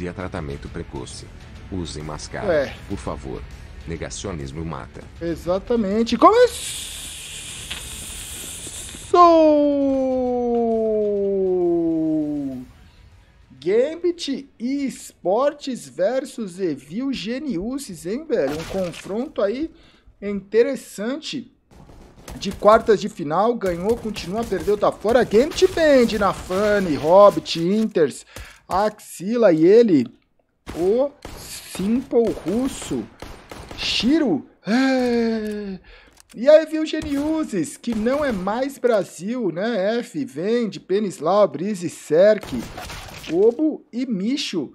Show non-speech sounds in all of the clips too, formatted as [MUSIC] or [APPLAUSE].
e a tratamento precoce. Usem máscara, é. por favor. Negacionismo mata. Exatamente. Começou! Gambit e Esportes versus Evil Geniuses, hein, velho? Um confronto aí interessante de quartas de final, ganhou, continua, perdeu, tá fora. Gambit Band na Fanny, Hobbit, Inters, a axila e ele, o Simple russo, Shiro. É... E aí viu Geniuses, que não é mais Brasil, né? F, Vende, Penislau, Brise, Serk, Obo e Micho.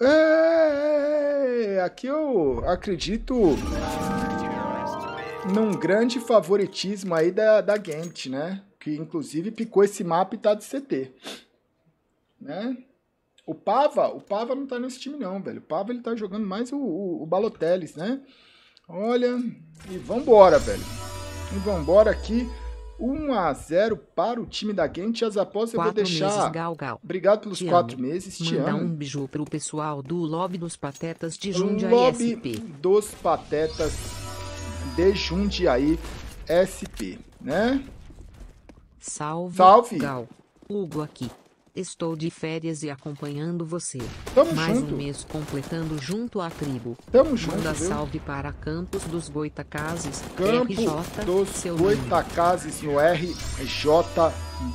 É... Aqui eu acredito num grande favoritismo aí da, da Gent, né? Que inclusive picou esse mapa e tá de CT, né? O Pava, o Pava não tá nesse time não, velho. O Pava ele tá jogando mais o, o, o Baloteles, né? Olha, e vambora, velho. E vambora aqui. 1 a 0 para o time da gente. As Após eu vou deixar. Meses, gal, gal. Obrigado pelos te quatro amo. meses. Te Manda amo. um beijo pro pessoal do Lobby dos Patetas de Jundiaí Lobby SP. dos Patetas de Jundiaí SP, né? Salve. Salve. Gal. Hugo aqui. Estou de férias e acompanhando você. Tamo Mais junto. um mês completando junto à tribo. Tamo Manda junto. Manda salve viu? para Campos dos Goitacazes, Campos RJ, dos Goitacazes no RJ,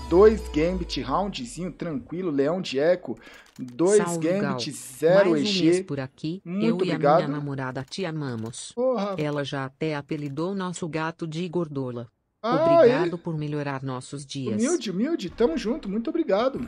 dois gambit, roundzinho tranquilo, Leão de Eco, dois salve, gambit, Gal. zero Mais EG. Um mês por aqui, Muito eu obrigado. e a minha namorada te amamos. Porra. Ela já até apelidou nosso gato de gordola. Ah, obrigado ele... por melhorar nossos dias. Humilde, humilde, tamo junto, muito obrigado.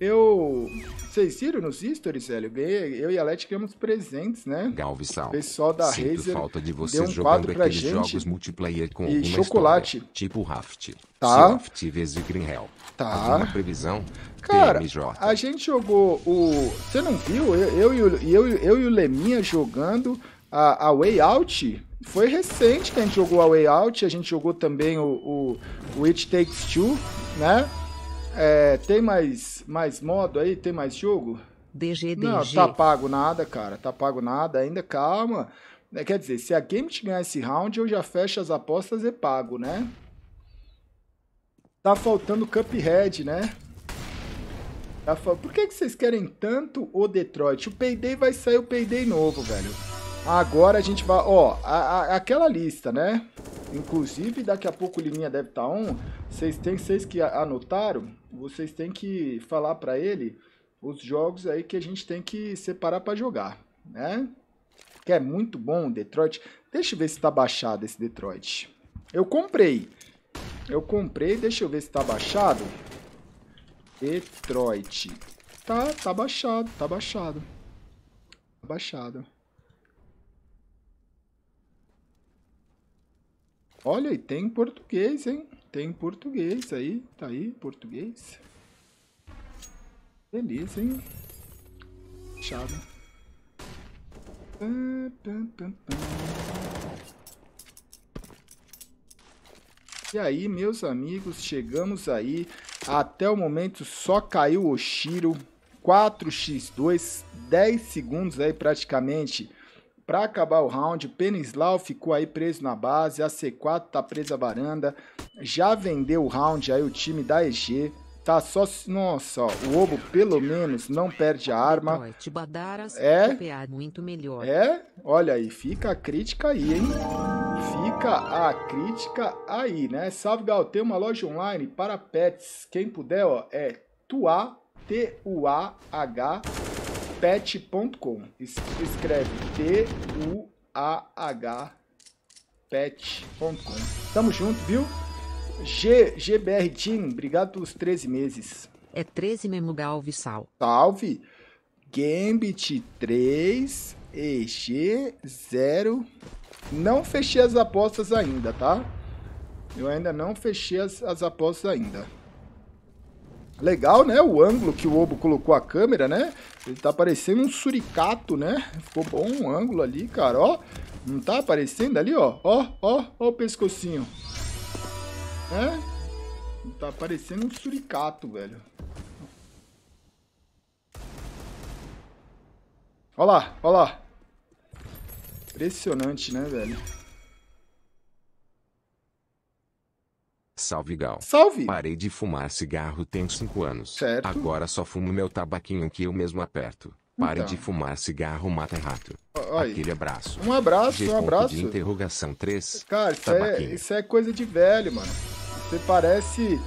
Eu. Vocês viram nos stories, velho? Eu e a Leti ganhamos presentes, né? Galvez Sal. Pessoal da Sinto Razer. falta de vocês um jogando aqueles gente. jogos multiplayer com e chocolate. História, tipo Raft. Tá. Raft vezes Green Hell. Tá. Uma previsão. Cara, TMJ. a gente jogou o. Você não viu? Eu, eu, eu, eu, eu e o Leminha jogando a, a Way Out foi recente que a gente jogou a Way Out, a gente jogou também o, o, o It Takes Two, né? É, tem mais, mais modo aí? Tem mais jogo? DG, DG. Não, tá pago nada, cara. Tá pago nada ainda, calma. É, quer dizer, se a Game te ganhar esse round, eu já fecho as apostas e pago, né? Tá faltando Cuphead, né? Tá fal... Por que, que vocês querem tanto o Detroit? O Payday vai sair o Payday novo, velho. Agora a gente vai, ó, a, a, aquela lista, né? Inclusive, daqui a pouco o Liminha deve estar tá on. Vocês têm, vocês que anotaram, vocês têm que falar para ele os jogos aí que a gente tem que separar para jogar, né? Que é muito bom o Detroit. Deixa eu ver se tá baixado esse Detroit. Eu comprei. Eu comprei, deixa eu ver se tá baixado. Detroit. Tá, tá baixado, tá baixado. Tá baixado. Olha, e tem português, hein? Tem português aí. Tá aí, português. Beleza, hein? Fechado. e aí, meus amigos, chegamos aí. Até o momento só caiu o Shiro. 4x2, 10 segundos aí praticamente para acabar o round, Penislau ficou aí preso na base, a C4 tá presa à varanda, já vendeu o round aí o time da EG, tá só, nossa, ó, o Obo pelo menos não perde a arma. É, muito melhor. é, olha aí, fica a crítica aí, hein? Fica a crítica aí, né? Salve Gal, tem uma loja online para pets, quem puder, ó, é tuá, T-U-A-H, pet.com. Escreve T-U-A-H pet.com. Tamo junto, viu? G, GBR Team, obrigado pelos 13 meses. É 13 mesmo, Galve, sal. Salve! Gambit 3, EG 0. Não fechei as apostas ainda, tá? Eu ainda não fechei as, as apostas ainda. Legal, né? O ângulo que o Obo colocou a câmera, né? Ele tá parecendo um suricato, né? Ficou bom o um ângulo ali, cara, ó. Não tá aparecendo ali, ó? Ó, ó, ó o pescocinho. Né? Tá parecendo um suricato, velho. Ó lá, ó lá. Impressionante, né, velho? Salve Gal. Salve. Parei de fumar cigarro tem 5 anos. Certo. Agora só fumo meu tabaquinho que eu mesmo aperto. Pare então. de fumar cigarro, mata rato. Olha. Aquele abraço. Um abraço, G. um abraço. De interrogação 3. Cara, isso é, isso é coisa de velho, mano. Você parece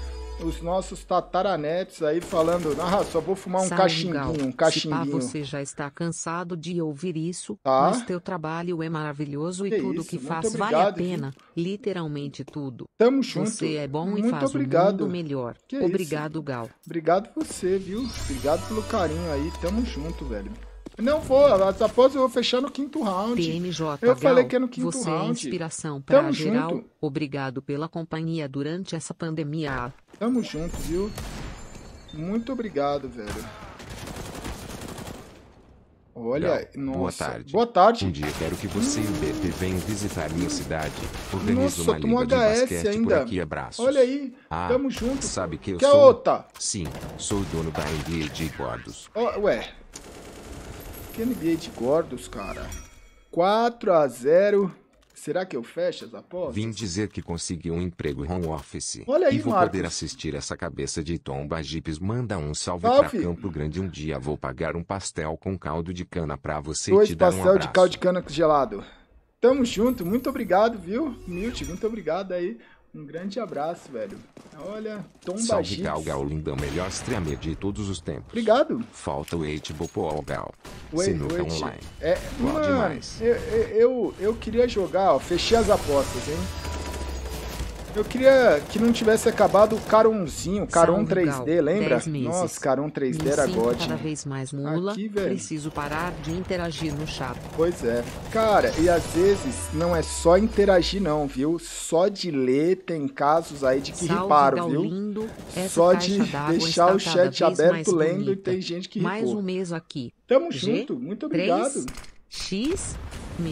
os nossos tataranetes aí falando, ah, só vou fumar um cachimbinho, um cachimbinho. Se pá, você já está cansado de ouvir isso, tá. mas teu trabalho é maravilhoso que e tudo isso, que faz obrigado, vale a pena, literalmente tudo. Tamo junto. Você é bom muito e faz obrigado. o mundo melhor. Que obrigado, isso. Gal. Obrigado você, viu? Obrigado pelo carinho aí, tamo junto, velho. Não vou, Após eu vou fechar no quinto round. PMJ, eu Gal, falei que é no quinto você é round. é inspiração pra Tamo geral. Junto. Obrigado pela companhia durante essa pandemia. Tamo junto, viu? Muito obrigado, velho. Olha, nossa. Boa tarde. Boa tarde. Um dia quero que você e o BP venham visitar minha cidade. Organizo nossa, uma liga um de basquete ainda. por aqui. Abraços. Olha aí, ah, tamo junto. Sabe que eu que sou? Que outra? Sim, sou o dono da NBA de Gordos. Oh, ué, NBA de Gordos, cara. 4 a 0 Será que eu fecho as apostas? Vim dizer que consegui um emprego home office. Olha aí, e vou Marcos. poder assistir essa cabeça de tomba Gipes. Manda um salve, salve. pra Campo Grande. Um dia vou pagar um pastel com caldo de cana pra você Dois e te pastel dar um abraço. de caldo de cana gelado. Tamo junto. Muito obrigado, viu? Milt, muito obrigado aí um grande abraço, velho. Olha, Tom Salve Bagix. Gal Gal Lindão, melhor streamer de todos os tempos. Obrigado. Falta o Eight Bopoal Gal. Sinuca Online. É, Boa mano, demais. Eu, eu, eu, eu queria jogar, ó, fechei as apostas, hein? Eu queria que não tivesse acabado o Caronzinho, Caron 3D, lembra? Nossa, Caron 3D era God. cada vez mais Aqui, velho. Preciso parar de interagir no chat. Pois é. Cara, e às vezes não é só interagir não, viu? Só de ler tem casos aí de que Salve, riparo, viu? Lindo. só de deixar o chat aberto lendo bonita. e tem gente que ripou. Mais um mês aqui. Tamo G, junto. Muito obrigado. 3, X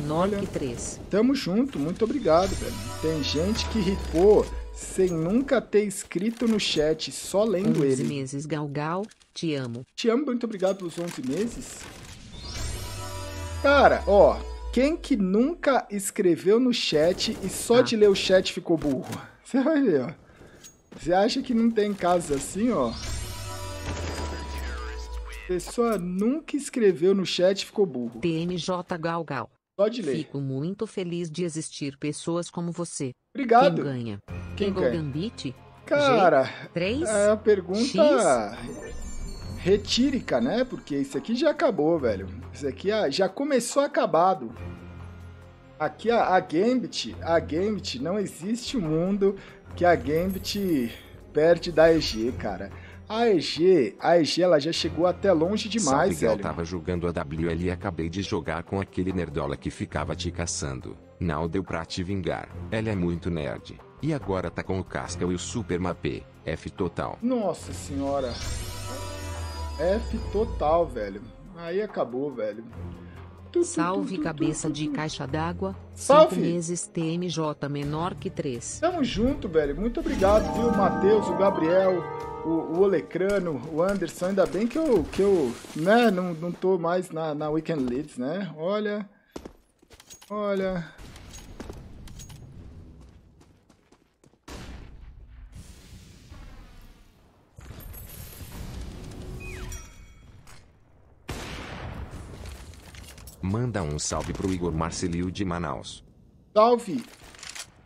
Olha, 3. Tamo junto, muito obrigado, velho. Tem gente que ricou sem nunca ter escrito no chat, só lendo 11 ele. 11 meses, Galgal, gal, te amo. Te amo, muito obrigado pelos 11 meses. Cara, ó, quem que nunca escreveu no chat e só ah. de ler o chat ficou burro? [LAUGHS] Você vai ver, ó. Você acha que não tem casos assim, ó? Pessoa nunca escreveu no chat ficou burro. TMJ Galgal. Gal. Só de ler. Fico muito feliz de existir pessoas como você. Obrigado. Quem ganha? Quem ganha? Gambit? Cara, G, 3, é uma pergunta X? retírica, né? Porque isso aqui já acabou, velho. Isso aqui é, já começou acabado. Aqui a, a Gambit, a Gambit, não existe um mundo que a Gambit perde da EG, cara. A EG, a EG ela já chegou até longe demais, Salve velho. Eu tava jogando a WL e acabei de jogar com aquele nerdola que ficava te caçando. Não deu pra te vingar. Ela é muito nerd. E agora tá com o Casca e o Super Mapê. F total. Nossa senhora. F total, velho. Aí acabou, velho. Salve cabeça de caixa d'água. Salve! meses TMJ menor que 3. Tamo junto, velho. Muito obrigado, viu, Matheus, o Gabriel, o, o Olecrano, o Anderson, ainda bem que eu, que eu né, não, não tô mais na, na Weekend Leads, né? Olha, olha... Manda um salve pro Igor Marcelio de Manaus. Salve,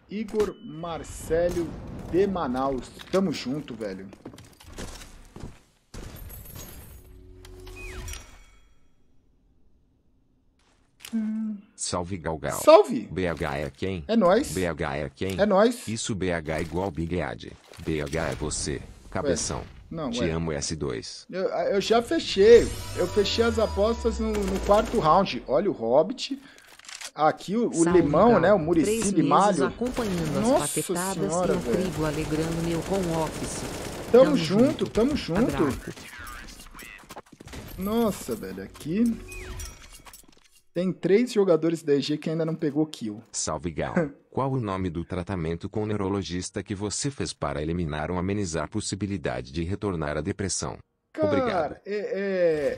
Igor Marcelo de Manaus. Tamo junto, velho. Salve Galgal. Salve. BH é quem? É nós. BH é quem? É nós. Isso BH é igual Big Ad. BH é você. Cabeção. Ué. Não, Te ué. amo S2. Eu, eu, já fechei. Eu fechei as apostas no, no quarto round. Olha o Hobbit. Aqui o, o Salve, Limão, Gal. né? O Murici Limalho. acompanhando Nossa as patetadas senhora, e o trigo alegrando meu home office. Tamo, tamo junto, junto, tamo junto. Abraço. Nossa, velho, aqui... Tem três jogadores da EG que ainda não pegou kill. Salve Gal. [LAUGHS] Qual o nome do tratamento com neurologista que você fez para eliminar ou amenizar a possibilidade de retornar à depressão? Cara, Obrigado. É, é...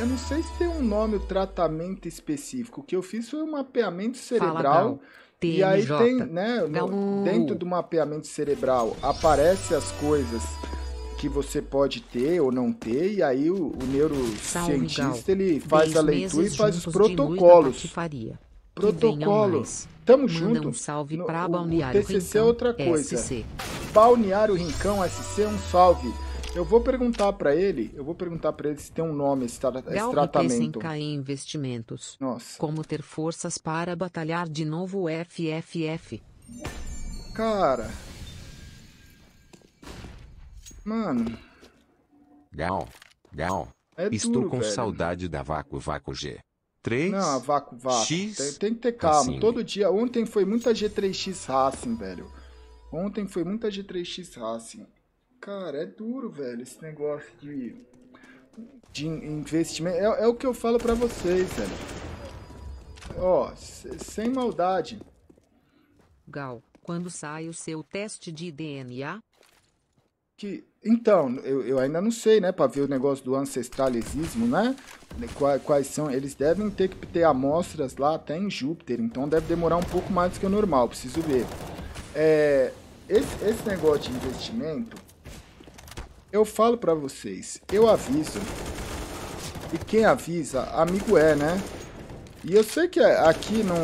Eu não sei se tem um nome o tratamento específico. O que eu fiz foi um mapeamento cerebral. Fala, TMJ. E aí tem, né, no, dentro do mapeamento cerebral aparece as coisas que você pode ter ou não ter, e aí o, o neurocientista Salve, ele faz a leitura e faz os protocolos. Protocolos. Tamo Manda junto. Um salve para Balneário o, TCC é outra é, coisa. SC. Balneário Rincão SC, um salve. Eu vou perguntar para ele, eu vou perguntar para ele se tem um nome esse, tra esse tratamento. em investimentos. Nossa. Como ter forças para batalhar de novo o FFF. Cara, Mano. Gal. Gal. É Estou duro, com velho. saudade da Vaco Vaco G. 3 Não, a Vaco Vaco. X, tem, tem que ter calma. Todo dia. Ontem foi muita G3X Racing, velho. Ontem foi muita G3X Racing. Cara, é duro, velho, esse negócio de, de investimento. É, é o que eu falo pra vocês, velho. Ó, sem maldade. Gal, quando sai o seu teste de DNA? Que, então, eu, eu ainda não sei, né, para ver o negócio do ancestralesismo, né? Quais, quais, são. Eles devem ter que ter amostras lá até em Júpiter, então deve demorar um pouco mais do que o normal, preciso ver. É, esse, esse negócio de investimento, eu falo para vocês, eu aviso. E quem avisa, amigo é, né? E eu sei que é aqui não,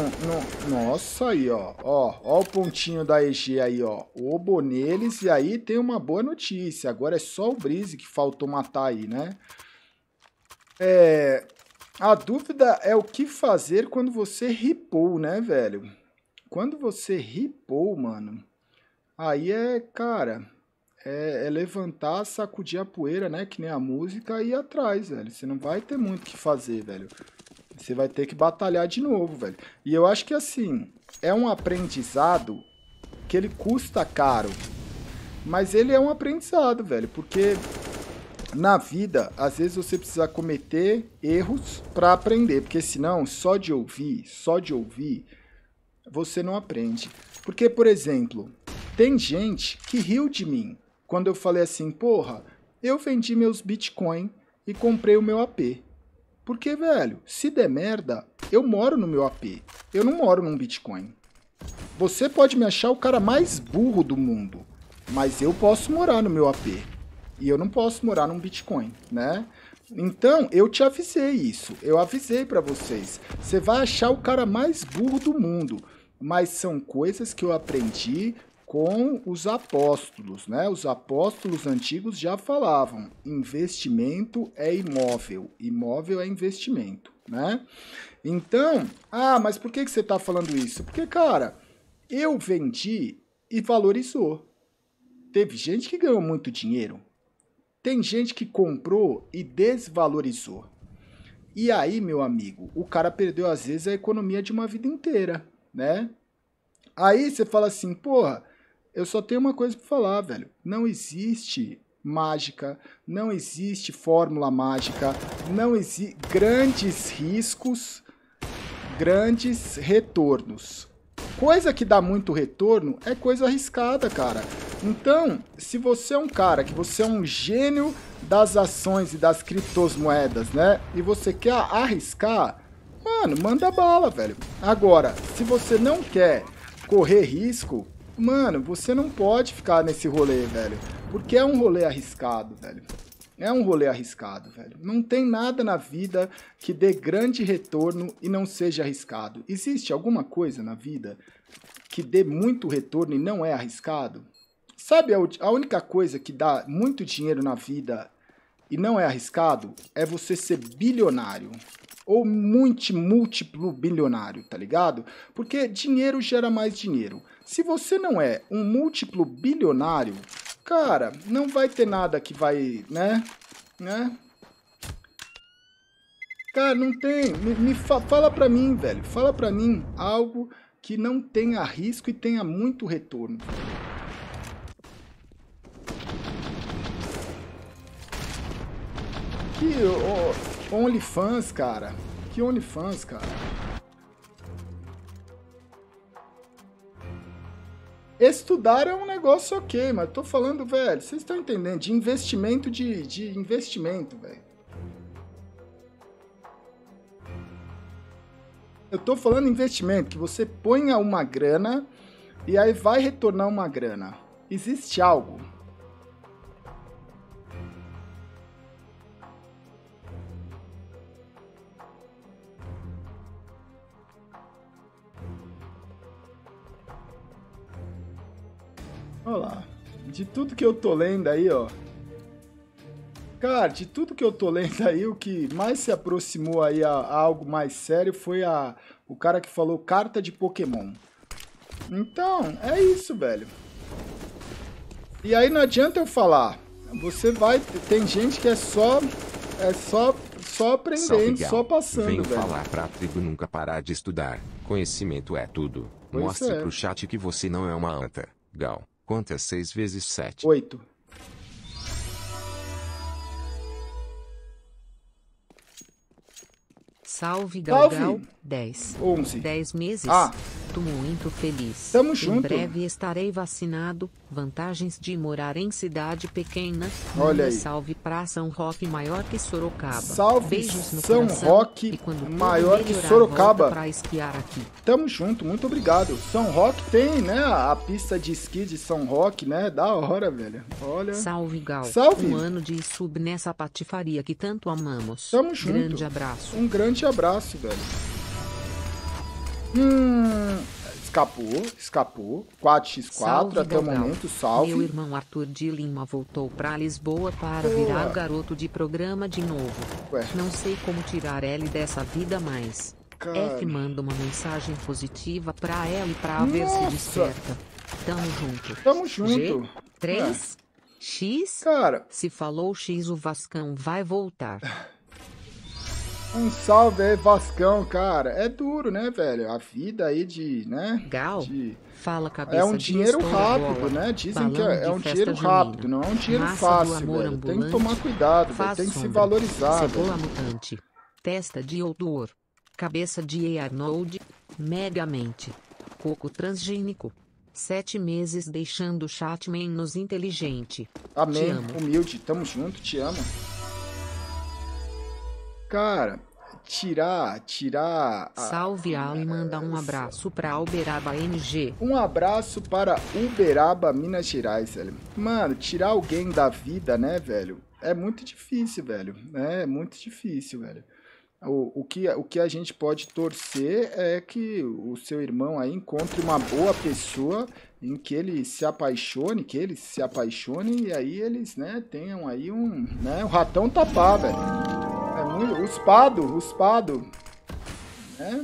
Nossa, aí, ó. Ó, ó o pontinho da EG aí, ó. Obo neles. E aí tem uma boa notícia. Agora é só o Brise que faltou matar aí, né? É... A dúvida é o que fazer quando você ripou, né, velho? Quando você ripou, mano, aí é, cara, é, é, levantar, sacudir a poeira, né, que nem a música, e ir atrás, velho. Você não vai ter muito o que fazer, velho. Você vai ter que batalhar de novo, velho. E eu acho que assim, é um aprendizado que ele custa caro. Mas ele é um aprendizado, velho, porque na vida, às vezes você precisa cometer erros para aprender, porque senão só de ouvir, só de ouvir, você não aprende. Porque, por exemplo, tem gente que riu de mim quando eu falei assim, porra, eu vendi meus Bitcoin e comprei o meu AP. Porque, velho, se der merda, eu moro no meu AP. Eu não moro num Bitcoin. Você pode me achar o cara mais burro do mundo, mas eu posso morar no meu AP. E eu não posso morar num Bitcoin, né? Então, eu te avisei isso. Eu avisei para vocês. Você vai achar o cara mais burro do mundo, mas são coisas que eu aprendi com os apóstolos, né? Os apóstolos antigos já falavam: investimento é imóvel, imóvel é investimento, né? Então, ah, mas por que, que você está falando isso? Porque, cara, eu vendi e valorizou. Teve gente que ganhou muito dinheiro, tem gente que comprou e desvalorizou. E aí, meu amigo, o cara perdeu às vezes a economia de uma vida inteira, né? Aí você fala assim, porra, eu só tenho uma coisa para falar, velho. Não existe mágica, não existe fórmula mágica, não existe grandes riscos, grandes retornos. Coisa que dá muito retorno é coisa arriscada, cara. Então, se você é um cara que você é um gênio das ações e das criptomoedas, né? E você quer arriscar, mano, manda bala, velho. Agora, se você não quer correr risco, mano, você não pode ficar nesse rolê, velho. Porque é um rolê arriscado, velho. É um rolê arriscado, velho. Não tem nada na vida que dê grande retorno e não seja arriscado. Existe alguma coisa na vida que dê muito retorno e não é arriscado? Sabe a, a única coisa que dá muito dinheiro na vida e não é arriscado? É você ser bilionário ou multi, múltiplo bilionário, tá ligado? Porque dinheiro gera mais dinheiro. Se você não é um múltiplo bilionário, cara, não vai ter nada que vai, né? Né? Cara, não tem. Me, me fa fala pra mim, velho. Fala pra mim algo que não tenha risco e tenha muito retorno. Que. Oh, OnlyFans, cara. Que OnlyFans, cara. Estudar é um negócio ok, mas tô falando, velho, vocês estão entendendo, de investimento de, de investimento, velho. Eu tô falando investimento, que você ponha uma grana e aí vai retornar uma grana. Existe algo Olha lá. De tudo que eu tô lendo aí, ó. Cara, de tudo que eu tô lendo aí, o que mais se aproximou aí a, a algo mais sério foi a, o cara que falou carta de Pokémon. Então, é isso, velho. E aí não adianta eu falar. Você vai. Tem gente que é só. É só. Só aprendendo, só passando. Venho velho. falar pra tribo nunca parar de estudar. Conhecimento é tudo. Pois Mostre é. pro chat que você não é uma anta, Gal. Quanto é 6 vezes 7? 8. Salve Galgal, Dez. 10. 11. 10 meses? Ah. Estou muito feliz. Tamo junto. Em breve estarei vacinado. Vantagens de morar em cidade pequena. Olha aí. Salve pra São Roque maior que Sorocaba. Salve Beijos no São coração. Roque maior que Sorocaba. Pra esquiar aqui. Tamo junto, muito obrigado. São Roque tem, né, a pista de esqui de São Roque, né? Da hora, velho. Olha. Salve, Gal. Salve. Um ano de sub nessa patifaria que tanto amamos. Tamo junto. Grande abraço. Um grande abraço, velho. Hum, escapou, escapou. 4x4 Salve, até Gabriel. o momento, salve. Meu irmão Arthur de Lima voltou para Lisboa para Ué. virar garoto de programa de novo. Ué. Não sei como tirar ele dessa vida mais. é F manda uma mensagem positiva pra e pra Nossa. ver se desperta. Tamo junto. Tamo junto. 3, ah. X. Cara. Se falou X, o Vascão vai voltar. [LAUGHS] Um salve aí, Vascão, cara. É duro, né, velho? A vida aí de, né? Gal. De... Fala, cabeça É um dinheiro rápido, né? Dizem que é, é um dinheiro junina. rápido, não é um dinheiro Massa fácil, velho. Tem que tomar cuidado, velho. Tem que sombra. se valorizar, Cebola velho. mutante. Testa de odor. Cabeça de Arnold. Mega mente. Coco transgênico. Sete meses deixando o Chatman nos inteligente. Amém. Humilde. Tamo junto. Te amo. Cara, tirar, tirar. A... Salve Al e é, mandar um abraço para Uberaba NG. Um abraço para Uberaba, Minas Gerais, velho. Mano, tirar alguém da vida, né, velho? É muito difícil, velho. É muito difícil, velho. O, o, que, o que a gente pode torcer é que o seu irmão aí encontre uma boa pessoa em que ele se apaixone, que eles se apaixonem e aí eles, né, tenham aí um, né, o ratão tapar, velho. Ruspado, ruspado. uspado. É.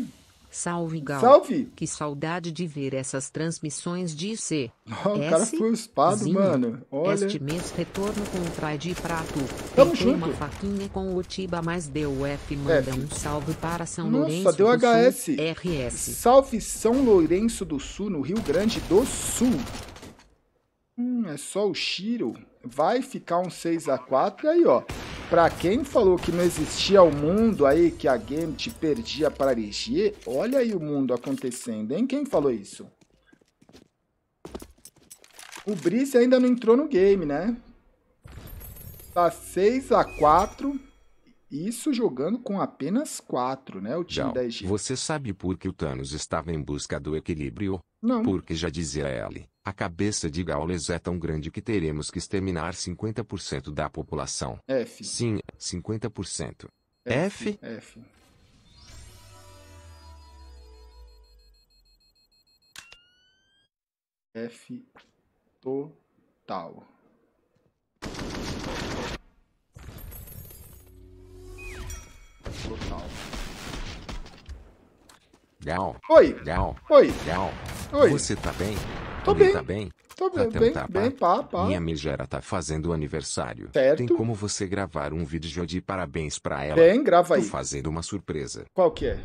Salve, Gal. Salve! Que saudade de ver essas transmissões de IC. Oh, [LAUGHS] o cara foi espado, Zinho. mano. Olha. Este mês retorno com o Trade Prato. Tamo junto. uma faquinha com o Tiba, mas deu F. Manda F. um salve para São Nossa, Lourenço deu do HS. Sul, RS. Salve São Lourenço do Sul, no Rio Grande do Sul. Hum, é só o Shiro. Vai ficar um 6x4 aí, ó. Pra quem falou que não existia o mundo aí, que a game te perdia para erigir, olha aí o mundo acontecendo, hein? Quem falou isso? O Brice ainda não entrou no game, né? Tá 6 a 4 isso jogando com apenas 4, né? O time da Egito. Você sabe por que o Thanos estava em busca do equilíbrio? Não. Porque já dizia ele. A cabeça de Gaules é tão grande que teremos que exterminar 50% da população. F. Sim, 50%. F. F. F. F total. Total. Gal. Oi. Gal. Oi. Gal. Oi. Você tá bem? Tô tá bem. Tá bem? Tô tá bem, tá bem, bem, pá, pá. Minha megera tá fazendo aniversário. Certo. Tem como você gravar um vídeo de parabéns pra ela? Bem, grava aí. Tô fazendo uma surpresa. Qual que é?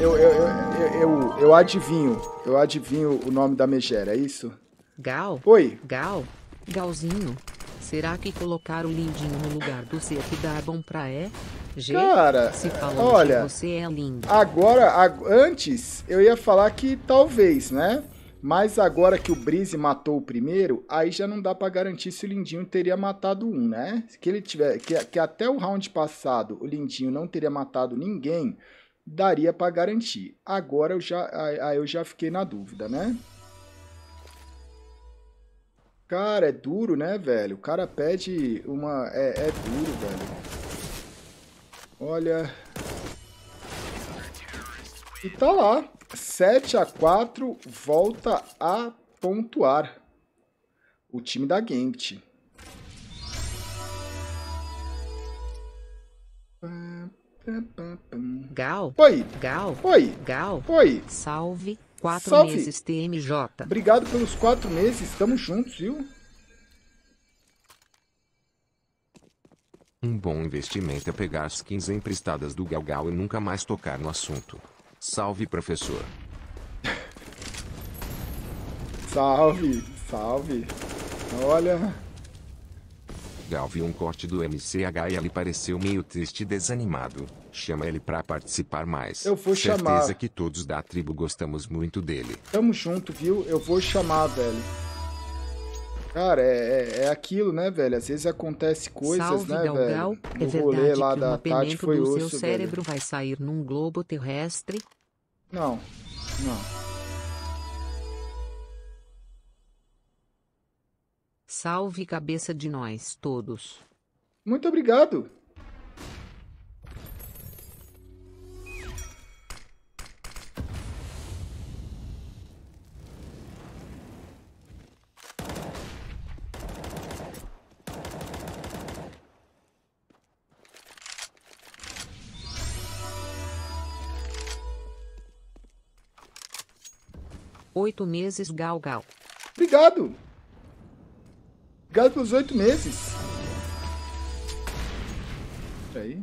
Eu, eu, eu, eu, eu, adivinho. Eu adivinho o nome da megera, é isso? Gal. Oi. Gal. Galzinho. Será que colocar o lindinho no lugar do ser que dá bom pra é? G, Cara, se olha, você é lindo. Agora, antes, eu ia falar que talvez, né? Mas agora que o Brise matou o primeiro, aí já não dá para garantir se o Lindinho teria matado um, né? Que ele tiver, que, que até o round passado o Lindinho não teria matado ninguém, daria para garantir. Agora eu já, aí eu já fiquei na dúvida, né? Cara, é duro, né, velho? O cara pede uma, é, é duro, velho. Olha, e tá lá. 7 a 4 volta a pontuar o time da Gambit. Gal. Oi. Gal. Oi. Gal. Oi. Salve. Quatro Salve. meses, TMJ. Obrigado pelos quatro meses. Estamos juntos, viu? Um bom investimento é pegar skins emprestadas do Galgal e nunca mais tocar no assunto. Salve, professor. salve, salve. Olha. Galvi um corte do MCH e ele pareceu meio triste e desanimado. Chama ele para participar mais. Eu vou Certeza chamar. Certeza que todos da tribo gostamos muito dele. Tamo junto, viu? Eu vou chamar, velho. Cara, é, é, é, aquilo, né, velho? Às vezes acontece coisas, Salve, né, Galgal. velho? é verdade lá da Tati foi do osso, seu cérebro velho. vai sair num globo terrestre? Não, não. Salve cabeça de nós todos. Muito obrigado. Oito meses, Gal Gal. Obrigado. Obrigado pelos oito meses. aí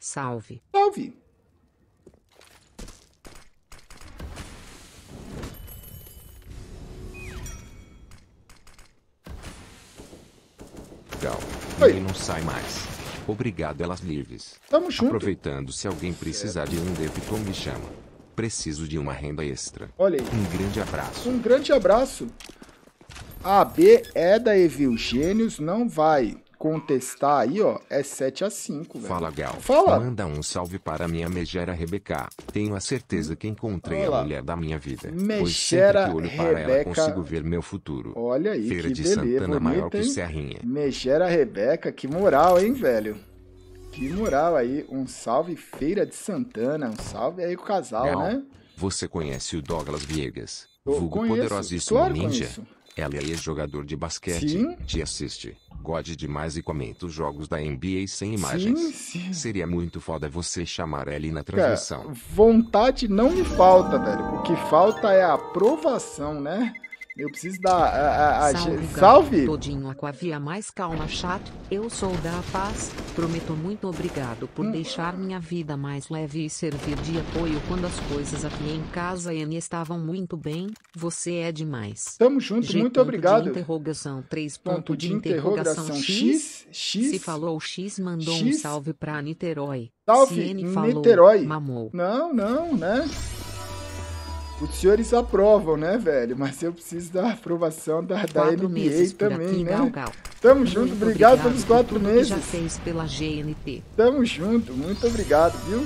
Salve. Salve. Gal. Ele não sai mais. Obrigado, elas livres. Tamo junto. Aproveitando, se alguém precisar de um débito, me chama. Preciso de uma renda extra. Olha aí. Um grande abraço. Um grande abraço. A B é da Evil Gênios, não vai contestar aí, ó, é 7 a 5, velho. Fala, Gal. Fala. Manda um salve para minha megera Rebeca. Tenho a certeza que encontrei a mulher da minha vida. Megera pois que olho Rebeca... ela consigo ver meu futuro. Olha aí, Feira que de beleza, Santana bonita, maior que Serrinha. Megera Rebeca, que moral, hein, velho. Que moral aí, um salve Feira de Santana, um salve aí o casal, né? Você conhece o Douglas Viegas, Eu vulgo conheço, poderosíssimo claro ninja? Ela é ex-jogador de basquete, sim. te assiste, gode demais e comenta os jogos da NBA sem imagens. Sim, sim. Seria muito foda você chamar ela na transmissão. Cara, vontade não me falta, velho. O que falta é a aprovação, né? Eu preciso dar a. a, a salve! salve. Todinho Aquavia mais calma, chato. Eu sou da paz. Prometo muito obrigado por hum. deixar minha vida mais leve e servir de apoio quando as coisas aqui em casa N estavam muito bem. Você é demais. Tamo junto, G muito obrigado. De interrogação 3. Ponto, de, de interrogação, interrogação X, X. Se falou X, mandou X. um salve para Niterói. Salve, Niterói. Falou, mamou. Não, não, né? os senhores aprovam, né, velho? Mas eu preciso da aprovação da, da NMA também, aqui, né? Gal, gal. Tamo muito junto, obrigado, obrigado pelos quatro meses. já fez pela GNT. Tamo junto, muito obrigado, viu?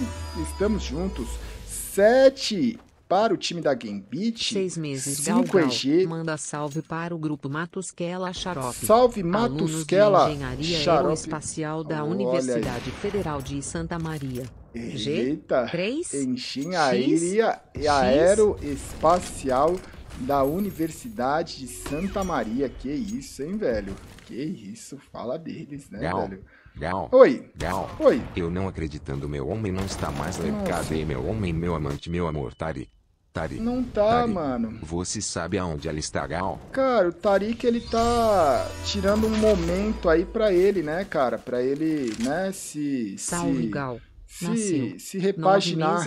Estamos juntos. Sete para o time da Gambit. Seis meses, Gal, Gal. Manda salve para o grupo Matosquela Xarope. Salve Matosquela Engenharia Xarope. Aeroespacial da Olha Universidade aí. Federal de Santa Maria. Eita! G3 Engenharia X, Aeroespacial da Universidade de Santa Maria. Que isso, hein, velho? Que isso, fala deles, né, Gal, velho? Gal, Oi. Gal, Oi. Eu não acreditando, meu homem não está mais leve. Cadê meu homem, meu amante, meu amor, Tari? Tari. Não tá, Tari. mano. Você sabe aonde ela está, Gal? Cara, o Tarik, ele tá tirando um momento aí pra ele, né, cara? Pra ele, né, se... Salve, se... Gal se, Se repaginar.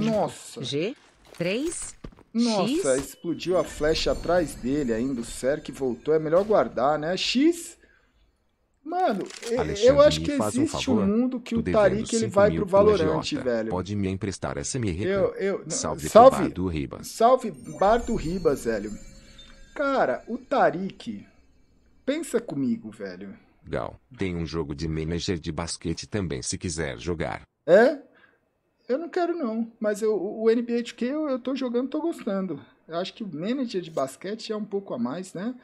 Nossa. G, 3, Nossa, X. explodiu a flecha atrás dele ainda. O Serk voltou. É melhor guardar, né? X. Mano, Alexandre, eu acho que existe um, um, mundo que o Tarik ele vai pro Valorante, velho. Pode me emprestar essa merreca? Eu, eu, salve, salve Ribas. Salve Bardo Ribas, velho. Cara, o Tarik, pensa comigo, velho. Gal, tem um jogo de manager de basquete também se quiser jogar. É? Eu não quero não, mas eu, o NBA 2K eu, eu tô jogando, tô gostando. Eu acho que o manager de basquete é um pouco a mais, né?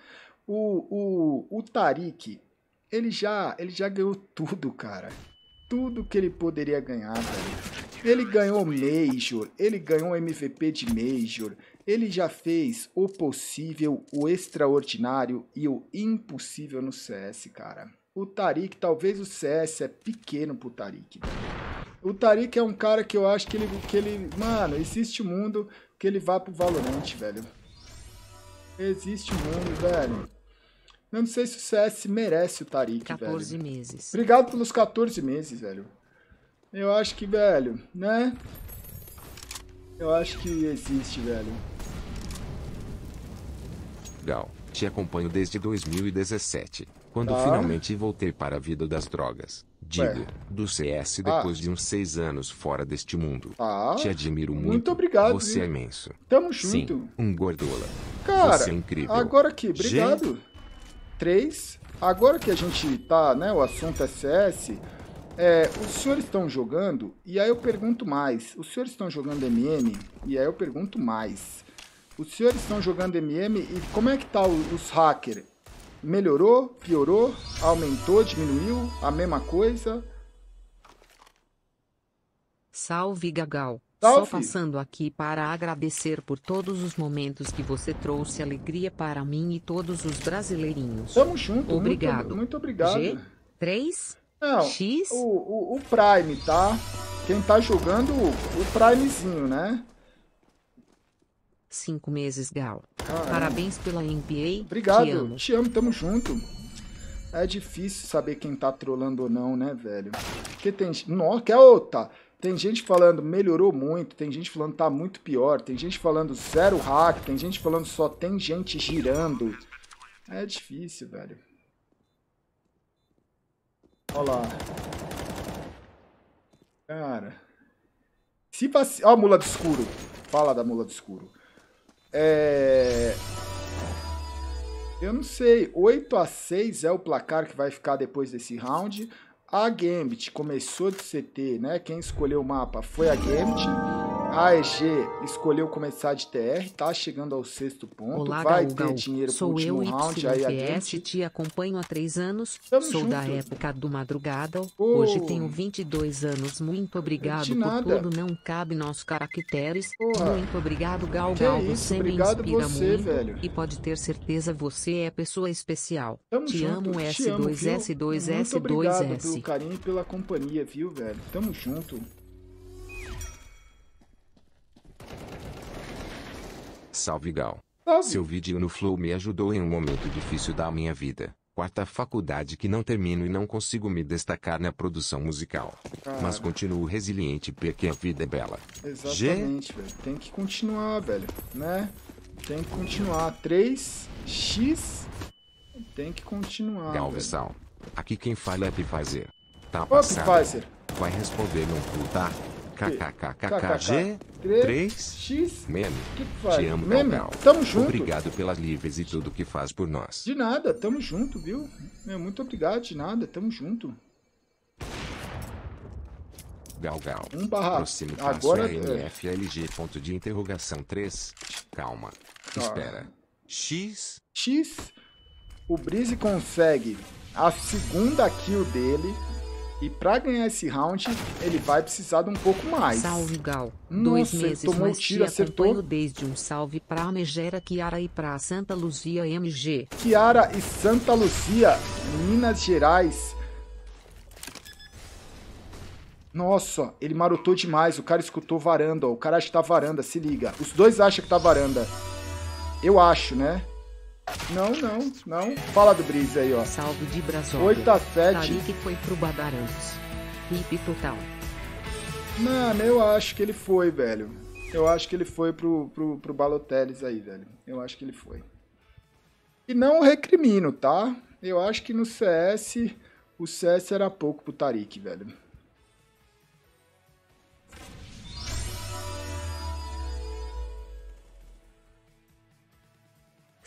O, o, o Tariq, ele já, ele já ganhou tudo, cara. Tudo que ele poderia ganhar, velho. Ele ganhou Major, ele ganhou MVP de Major, ele já fez o possível, o extraordinário e o impossível no CS, cara. O Tarik, talvez o CS é pequeno pro Tarik. O Tarik é um cara que eu acho que ele, que ele... Mano, existe um mundo que ele vá pro Valorant, velho. Existe um mundo, velho. Eu não sei se o CS merece o Tarik, 14 meses. Obrigado pelos 14 meses, velho. Eu acho que, velho, né? Eu acho que existe, velho. Gal, te acompanho desde 2017, quando ah. finalmente voltei para a vida das drogas. Digo, Ué. do CS ah. depois ah. de uns seis anos fora deste mundo. Ah. Te admiro muito. Muito obrigado. Você é imenso. Tamo junto. Sim, um gordola. Cara, Você é incrível. agora que, obrigado. Gente... Três. Agora que a gente tá, né, o assunto é CS... É, os senhores estão jogando, e aí eu pergunto mais. Os senhores estão jogando MM? E aí eu pergunto mais. Os senhores estão jogando MM e como é que tá os hackers? Melhorou? Piorou? Aumentou? Diminuiu? A mesma coisa? Salve Gagal. Salve. Só passando aqui para agradecer por todos os momentos que você trouxe alegria para mim e todos os brasileirinhos. Tamo junto. Obrigado. Muito, muito obrigado. G3 não, X? O, o, o Prime, tá? Quem tá jogando o Primezinho, né? Cinco meses, Gal. Caramba. Parabéns pela NBA. Obrigado, te amo. te amo, tamo junto. É difícil saber quem tá trolando ou não, né, velho? Porque tem. Nossa, que é outra. Tem gente falando melhorou muito, tem gente falando tá muito pior, tem gente falando zero hack, tem gente falando só tem gente girando. É difícil, velho. Olha lá. Cara. Se passe... Ó a mula do escuro. Fala da mula do escuro. É... Eu não sei. 8 a 6 é o placar que vai ficar depois desse round. A Gambit começou de CT, né? Quem escolheu o mapa foi a Gambit. A EG escolheu começar de TR, tá chegando ao sexto ponto. Olá, vai Gaú, ter Gaú. dinheiro Sou pro último eu, round aí adiante. te acompanho há três anos. Tamo Sou junto. da época do madrugada. Oh. Hoje tenho 22 anos. Muito obrigado por tudo. Não cabe nossos caracteres. Muito obrigado, Gal Gal. É você obrigado me inspira você, muito. Velho. E pode ter certeza você é pessoa especial. Tamo te junto. amo S2S2S2S. Muito S2S. obrigado pelo carinho e pela companhia, viu, velho? Tamo junto. Salve Gal. Salve. Seu vídeo no Flow me ajudou em um momento difícil da minha vida. Quarta faculdade que não termino e não consigo me destacar na produção musical. Cara. Mas continuo resiliente porque a vida é bela. Exatamente, G... velho. Tem que continuar, velho. Né? Tem que continuar. 3x. Tem que continuar. Galvesal. Aqui quem fala é Pfizer. Tá Ô, Pfizer. Vai responder não puta. KKKKKG 3X Meme. Que faz? Te amo, Meme. Gal, Gal. Tamo junto. Obrigado pelas lives e tudo que faz por nós. De nada, tamo junto, viu? Meu, é, muito obrigado, de nada, tamo junto. Gal Gal. Um barra. Próximo Agora nflg é, é- Ponto de interrogação 3. Calma. Ah. Espera. X. X. O Brise consegue a segunda kill dele e para ganhar esse round, ele vai precisar de um pouco mais. Salve, Gal. Nossa, Dois meses tomou mas tiro, acertou. desde um salve para Megera Kiara e para Santa Luzia MG. Kiara e Santa Luzia, Minas Gerais. Nossa, ele marotou demais. O cara escutou varanda, ó. O cara acha que tá varanda, se liga. Os dois acham que tá varanda. Eu acho, né? Não, não, não. Fala do Breeze aí, ó. Salve de Brasólia. 8 x 7. foi pro Badar antes. Hip total. Mano, eu acho que ele foi, velho. Eu acho que ele foi pro, pro, pro Baloteles aí, velho. Eu acho que ele foi. E não recrimino, tá? Eu acho que no CS, o CS era pouco pro Tariq, velho.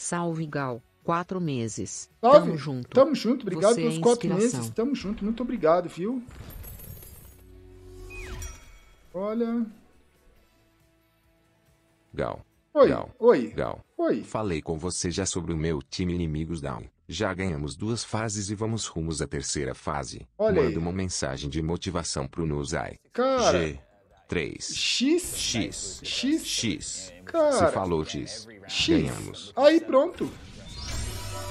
Salve Gal, quatro meses. Salve. Tamo junto. Tamo junto, obrigado Você pelos é quatro meses. Tamo junto, muito obrigado, viu? Olha. Gal. Oi. Gal. Oi. Gal. Oi. Falei com você já sobre o meu time Inimigos Down. Já ganhamos duas fases e vamos rumos à terceira fase. Olha Manda aí. uma mensagem de motivação pro Nuzai. Cara. G. 3. X? X. X? X. Cara, Se falou X, X. ganhamos. Aí pronto.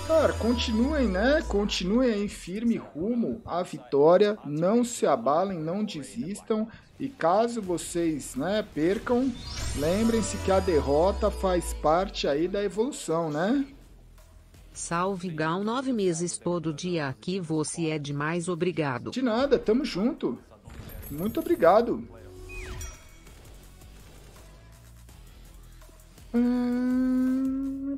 Cara, continuem, né? Continuem em firme rumo à vitória. Não se abalem, não desistam. E caso vocês, né, percam, lembrem-se que a derrota faz parte aí da evolução, né? Salve Gal, nove meses todo dia aqui, você é demais, obrigado. De nada, tamo junto. Muito obrigado. When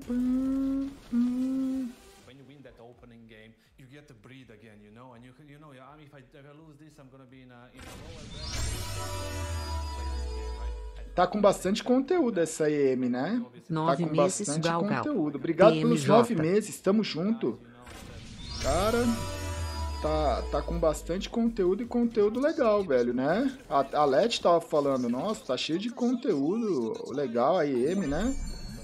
you win that opening game, you get to breathe again, you know, and you you know, I mean, if I, if I lose this, I'm gonna be in a, in a lower... Tá com bastante conteúdo essa EM, né? Tá nove tá com meses, bastante gal, conteúdo. Obrigado PMJ. pelos nove meses, tamo junto. Cara tá, tá com bastante conteúdo e conteúdo legal, velho, né? A, a tava falando, nossa, tá cheio de conteúdo legal, a IM, né?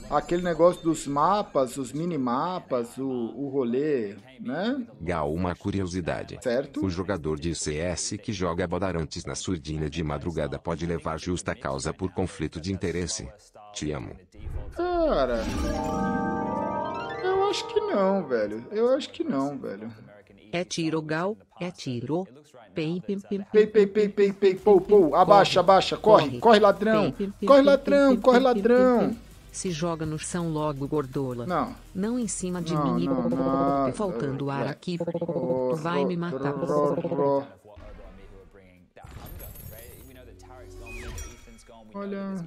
Aquele negócio dos mapas, os minimapas, o, o rolê, né? Gal, uma curiosidade. Certo? O jogador de CS que joga Badarantes na surdina de madrugada pode levar justa causa por conflito de interesse. Te amo. Cara. Eu acho que não, velho. Eu acho que não, velho. É tiro gal, é tiro. Pei, pei, pei, pei, pei, pei, pou, pou. Abaixa, abaixa, corre, corre, ladrão. Corre, ladrão, corre, ladrão. Se joga no chão logo, gordola. Não. Não em cima de não, mim. Não, não, Faltando ar aqui. tu Vai me matar. Olha.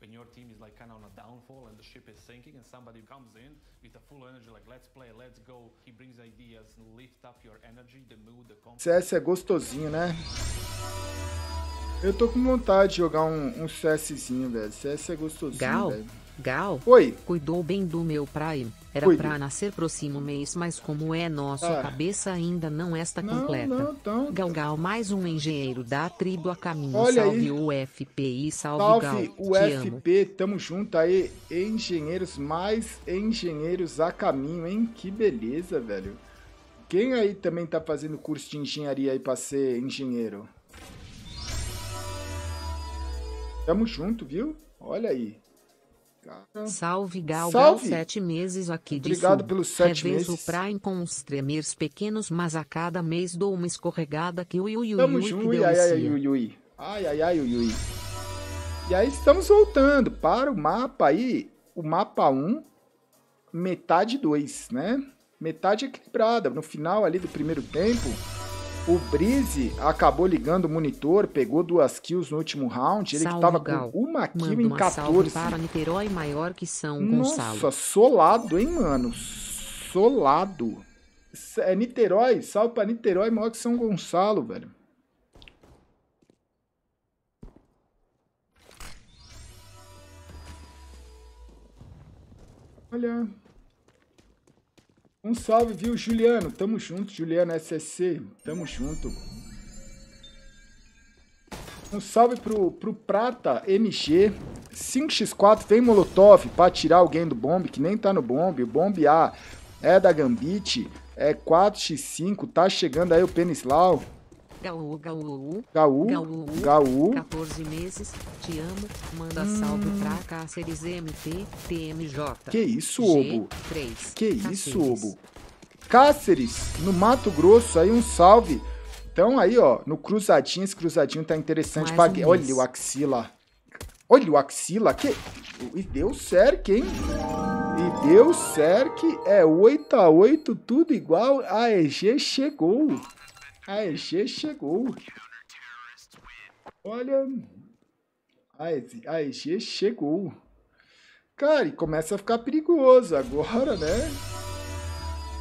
When your team is like kind of on a downfall and the ship is sinking and somebody comes in with a full energy like let's play, let's go. He brings ideas, lift up your energy, the mood, the confidence. CS é gostosinho, né? Eu tô com vontade de jogar um, um CSzinho, velho. CS é gostosinho, Gal, velho. Gal. Oi. Cuidou bem do meu Prime. Era Cuide. pra nascer próximo mês, mas como é nosso, ah. cabeça ainda não está completa. Não, não, Gal Gal, mais um engenheiro da tribo a caminho. Olha salve aí. o FPI, salve, salve Gal. Salve o FP, tamo junto aí. Engenheiros, mais engenheiros a caminho, hein? Que beleza, velho. Quem aí também tá fazendo curso de engenharia aí pra ser engenheiro? Tamo junto, viu? Olha aí. Salve Gal, Salve. Gal, sete meses aqui de Obrigado sul. pelos sete Revezo meses. o Prime com uns tremers pequenos, mas a cada mês dou uma escorregada que ui ui ui Tamo ui, junto, ai ai ai ui ui. Ai ai ai ui ui. E aí estamos voltando para o mapa aí, o mapa 1, metade 2, né? Metade equilibrada, no final ali do primeiro tempo o Brise acabou ligando o monitor, pegou duas kills no último round. Ele salve, que tava Gal. com uma kill Manda em 14. para Niterói maior que São Gonçalo. Nossa, solado, hein, mano? Solado. É Niterói, salve pra Niterói maior que São Gonçalo, velho. Olha, um salve, viu, Juliano? Tamo junto, Juliano SSC. Tamo junto. Um salve pro, pro Prata MG. 5x4, vem Molotov pra tirar alguém do bombe que nem tá no bombe, O bombe A é da Gambit. É 4x5, tá chegando aí o Penislau. Gaú, Gaú, Gaú, Gaú, Gaú, 14 meses, te amo, manda hum. salve pra hum. Cáceres MT, TMJ. Que isso, Obo? 3. Que Cáceres. isso, Obo? Cáceres, no Mato Grosso, aí um salve. Então aí, ó, no cruzadinho, esse cruzadinho tá interessante. pra... Um Olha mês. o axila. Olha o axila, que... E deu certo, hein? E deu certo, é 8 a 8, tudo igual, a EG chegou. A EG chegou. Olha, a EG chegou. Cara, e começa a ficar perigoso agora, né?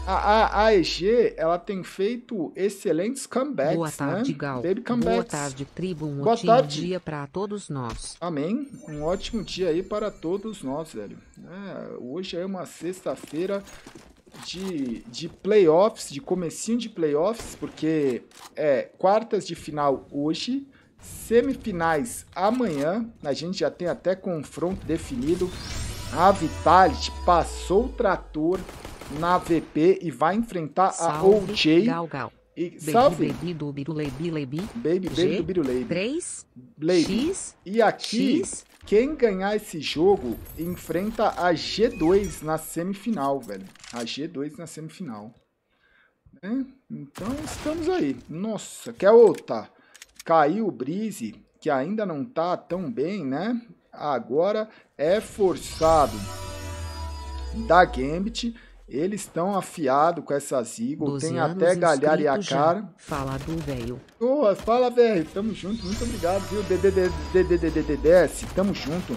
A, a, a EG, ela tem feito excelentes comebacks, né? Boa tarde, né? Gal. Baby comebacks. Boa tarde, tribo. Um Boa ótimo tarde. dia para todos nós. Amém. Um ótimo dia aí para todos nós, velho. É, hoje é uma sexta-feira de, de playoffs, de comecinho de playoffs, porque é quartas de final hoje, semifinais amanhã, a gente já tem até confronto definido. A Vitality passou o trator na VP e vai enfrentar salve, a OJ. Gal, gal. E, baby, salve. Baby do Biruleibi, Leibi. Baby, baby baby, baby, baby, baby, baby, baby, baby, baby, baby, quem ganhar esse jogo enfrenta a G2 na semifinal, velho. A G2 na semifinal. Né? Então estamos aí. Nossa, quer outra? Caiu o Brise, que ainda não tá tão bem, né? Agora é forçado da Gambit eles estão afiados com essas Eagle, tem até galhar e a cara. Fala do velho. Boa, fala velho, tamo junto, muito obrigado, viu? DDDDDDDS, tamo junto.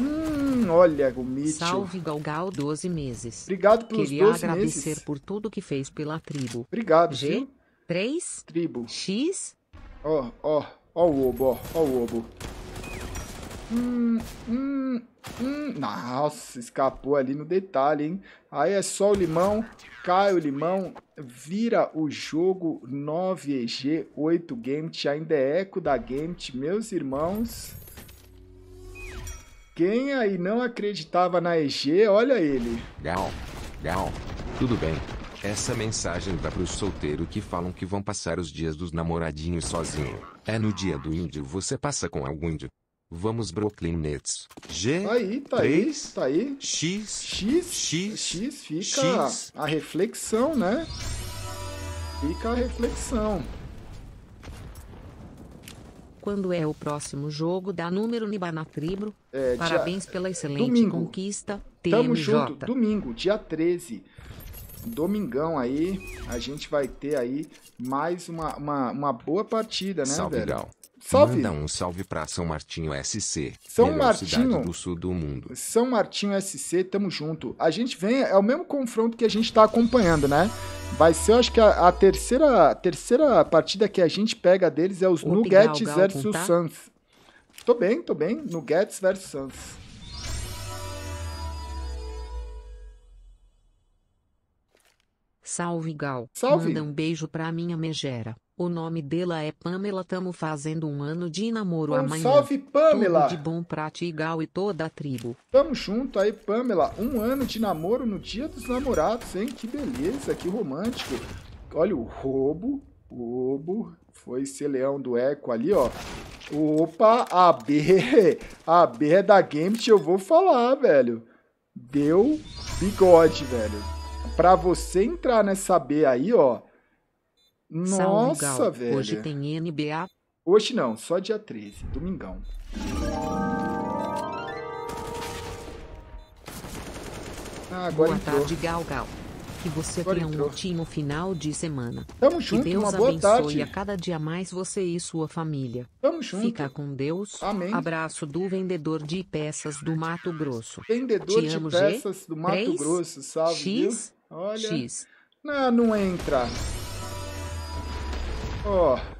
Hum, olha o Mitchell. Salve Galgal, 12 meses. Obrigado pelos Queria 12 agradecer meses. agradecer por tudo que fez pela tribo. Obrigado, G. Viu? 3. Tribo. X. Ó, ó, ó o obo, ó, ó o obo. Hum, hum, hum. Nossa, escapou ali no detalhe, hein? Aí é só o limão, cai o limão, vira o jogo 9EG 8 Gamet, ainda é eco da Gamet, meus irmãos. Quem aí não acreditava na EG, olha ele. Gal, gal, tudo bem. Essa mensagem dá para os solteiros que falam que vão passar os dias dos namoradinhos sozinho. É no dia do índio você passa com algum índio. Vamos Brooklyn Nets. G. Aí, tá 3, aí, tá aí. X. X. X. X fica X. a reflexão, né? Fica a reflexão. Quando é o próximo jogo da número Nibanatribro? É, Parabéns dia... pela excelente domingo. conquista. TMJ. Tamo junto, domingo, dia 13 domingão aí, a gente vai ter aí mais uma, uma, uma boa partida, né, Salve, velho? Salve. Manda um salve para São Martinho SC. São Martinho do sul do mundo. São Martinho SC, tamo junto. A gente vem é o mesmo confronto que a gente tá acompanhando, né? Vai ser, eu acho que a, a terceira a terceira partida que a gente pega deles é os Nuggets versus tá? Suns. Tô bem, tô bem. Nuggets versus Suns. Salve Gal. Salve. Manda um beijo pra minha megera. O nome dela é Pamela. Tamo fazendo um ano de namoro um amanhã. Salve Pamela. Tudo de bom pra ti Gal e toda a tribo. Tamo junto aí Pamela. Um ano de namoro no dia dos namorados, hein? Que beleza, que romântico. Olha o roubo, roubo. Foi ser leão do eco ali, ó. Opa, a B, a B é da Games, eu vou falar, velho. Deu bigode, velho. Para você entrar nessa B aí, ó. Nossa, Salve, velho. Hoje tem NBA. Hoje não, só dia 13, domingão. Ah, agora boa entrou. tarde, Gal Gal. Que você agora tenha entrou. um ótimo final de semana. Tamo junto, que Deus uma boa abençoe tarde. a cada dia mais você e sua família. Tamo junto. Fica com Deus. Amém. Abraço do vendedor de peças do Mato Grosso. Vendedor Te de amo, peças G? do Mato 3? Grosso, salve, X? Viu? Olha. X. Não, não entra. Ó. Oh.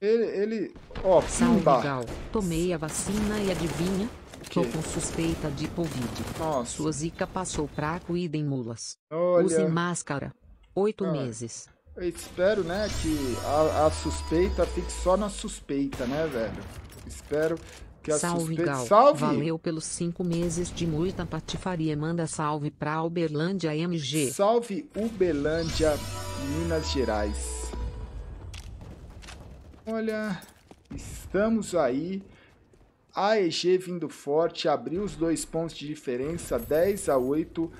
Ele, ele, ó, oh, pimba. Legal. Tomei a vacina e adivinha? Tô com suspeita de Covid. Nossa. Sua zica passou pra cuidem mulas. Olha. Use máscara. Oito ah. meses. Eu espero, né, que a, a suspeita fique só na suspeita, né, velho? Espero. Que a salve, Gal. Salve. Valeu pelos cinco meses de muita patifaria. Manda salve pra Uberlândia MG. Salve, Uberlândia, Minas Gerais. Olha, estamos aí. A EG vindo forte, abriu os dois pontos de diferença, 10 a 8.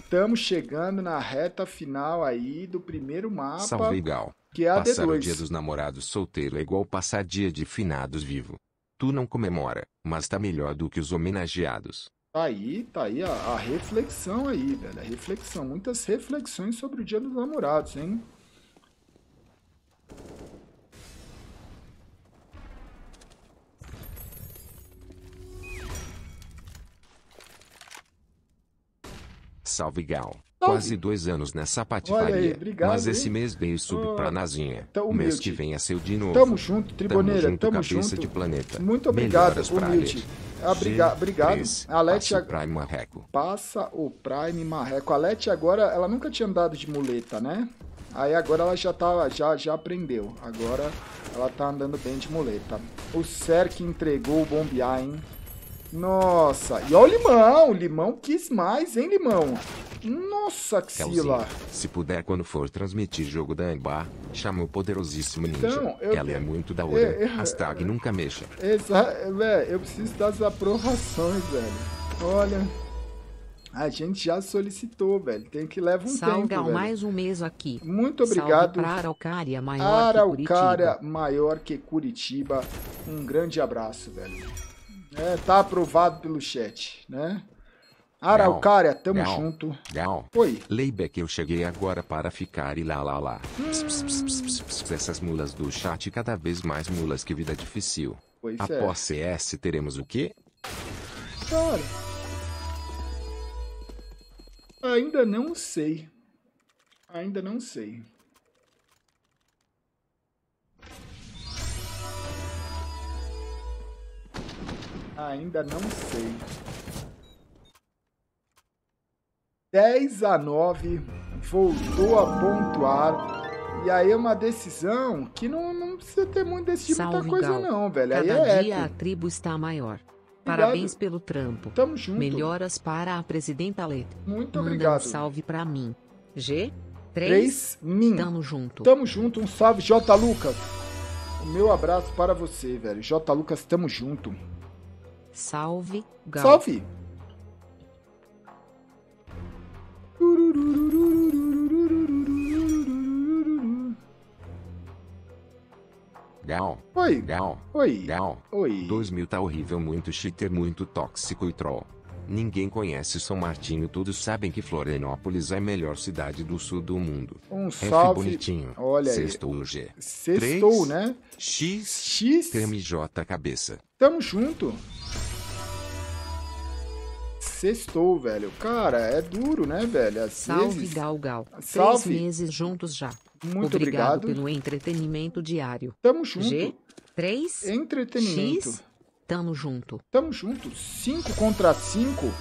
Estamos chegando na reta final aí do primeiro mapa. Salve, Gal. Que é a passar D2. o dia dos namorados solteiro é igual passar dia de finados vivo tu não comemora, mas tá melhor do que os homenageados. Tá aí, tá aí a, a, reflexão aí, velho. A reflexão. Muitas reflexões sobre o Dia dos Namorados, hein? Salve Gal. Quase dois anos nessa patifaria. Aí, obrigado, mas esse hein? mês veio sub pra Nazinha. Tá o mês que vem é seu de novo. Tamo junto, Triboneira. Tamo junto, tamo cabeça junto. de planeta. Muito obrigado, humilde. obrigado. Alex passa, passa o Prime Marreco. Passa o Prime Marreco. A Leti agora, ela nunca tinha andado de muleta, né? Aí agora ela já, tá, já, já aprendeu. Agora ela tá andando bem de muleta. O Serk entregou o Bombear, hein? Nossa, e olha o limão, o limão quis mais, hein, limão? Nossa, axila. se puder, quando for transmitir jogo da Emba, chama o poderosíssimo ninja. Então, eu... Ela é muito da hora. É, é, Hashtag é. nunca mexa. Exato, velho. Eu preciso das aprovações, velho. Olha... A gente já solicitou, velho. Tem que levar um Salgal, tempo, velho. mais um mês aqui. Muito obrigado. Salve Araucária maior Araucária que maior que Curitiba. Um grande abraço, velho. É, tá aprovado pelo chat, né? Araucária, tamo junto. Gal. Oi. que eu cheguei agora para ficar e lá lá lá. Essas mulas do chat cada vez mais mulas, que vida difícil. Pois é. Após é. CS teremos o quê? Cara. Ainda não sei. Ainda não sei. Ainda não sei. 10 a 9, voltou a pontuar. E aí é uma decisão que não, não precisa ter muito desse tipo de coisa, Gal. não, velho. Cada aí é dia épico. a tribo está maior. Parabéns pelo trampo. Tamo junto. Melhoras para a presidenta Leta. Muito Manda obrigado. Um salve para mim. G? 3 Min. Tamo junto. Tamo junto. Um salve, J. Lucas. O meu abraço para você, velho. J. Lucas, tamo junto. Salve, Gal. Salve. Gal. Oi. Gal. Oi. Gal. Oi. 2000 tá horrível, muito cheater, muito tóxico e troll. Ninguém conhece São Martinho, todos sabem que Florianópolis é a melhor cidade do sul do mundo. Um salve. bonitinho. Olha Sextou aí. G. Sextou, né? X. X. Tmj cabeça. Tamo junto. Sextou, velho. Cara, é duro, né, velho? Às Salve, vezes... Gal Gal. Salve. Três meses juntos já. Muito obrigado. obrigado. pelo entretenimento diário. Tamo junto. g Três. Entretenimento. X, tamo junto. Tamo junto. Cinco contra cinco.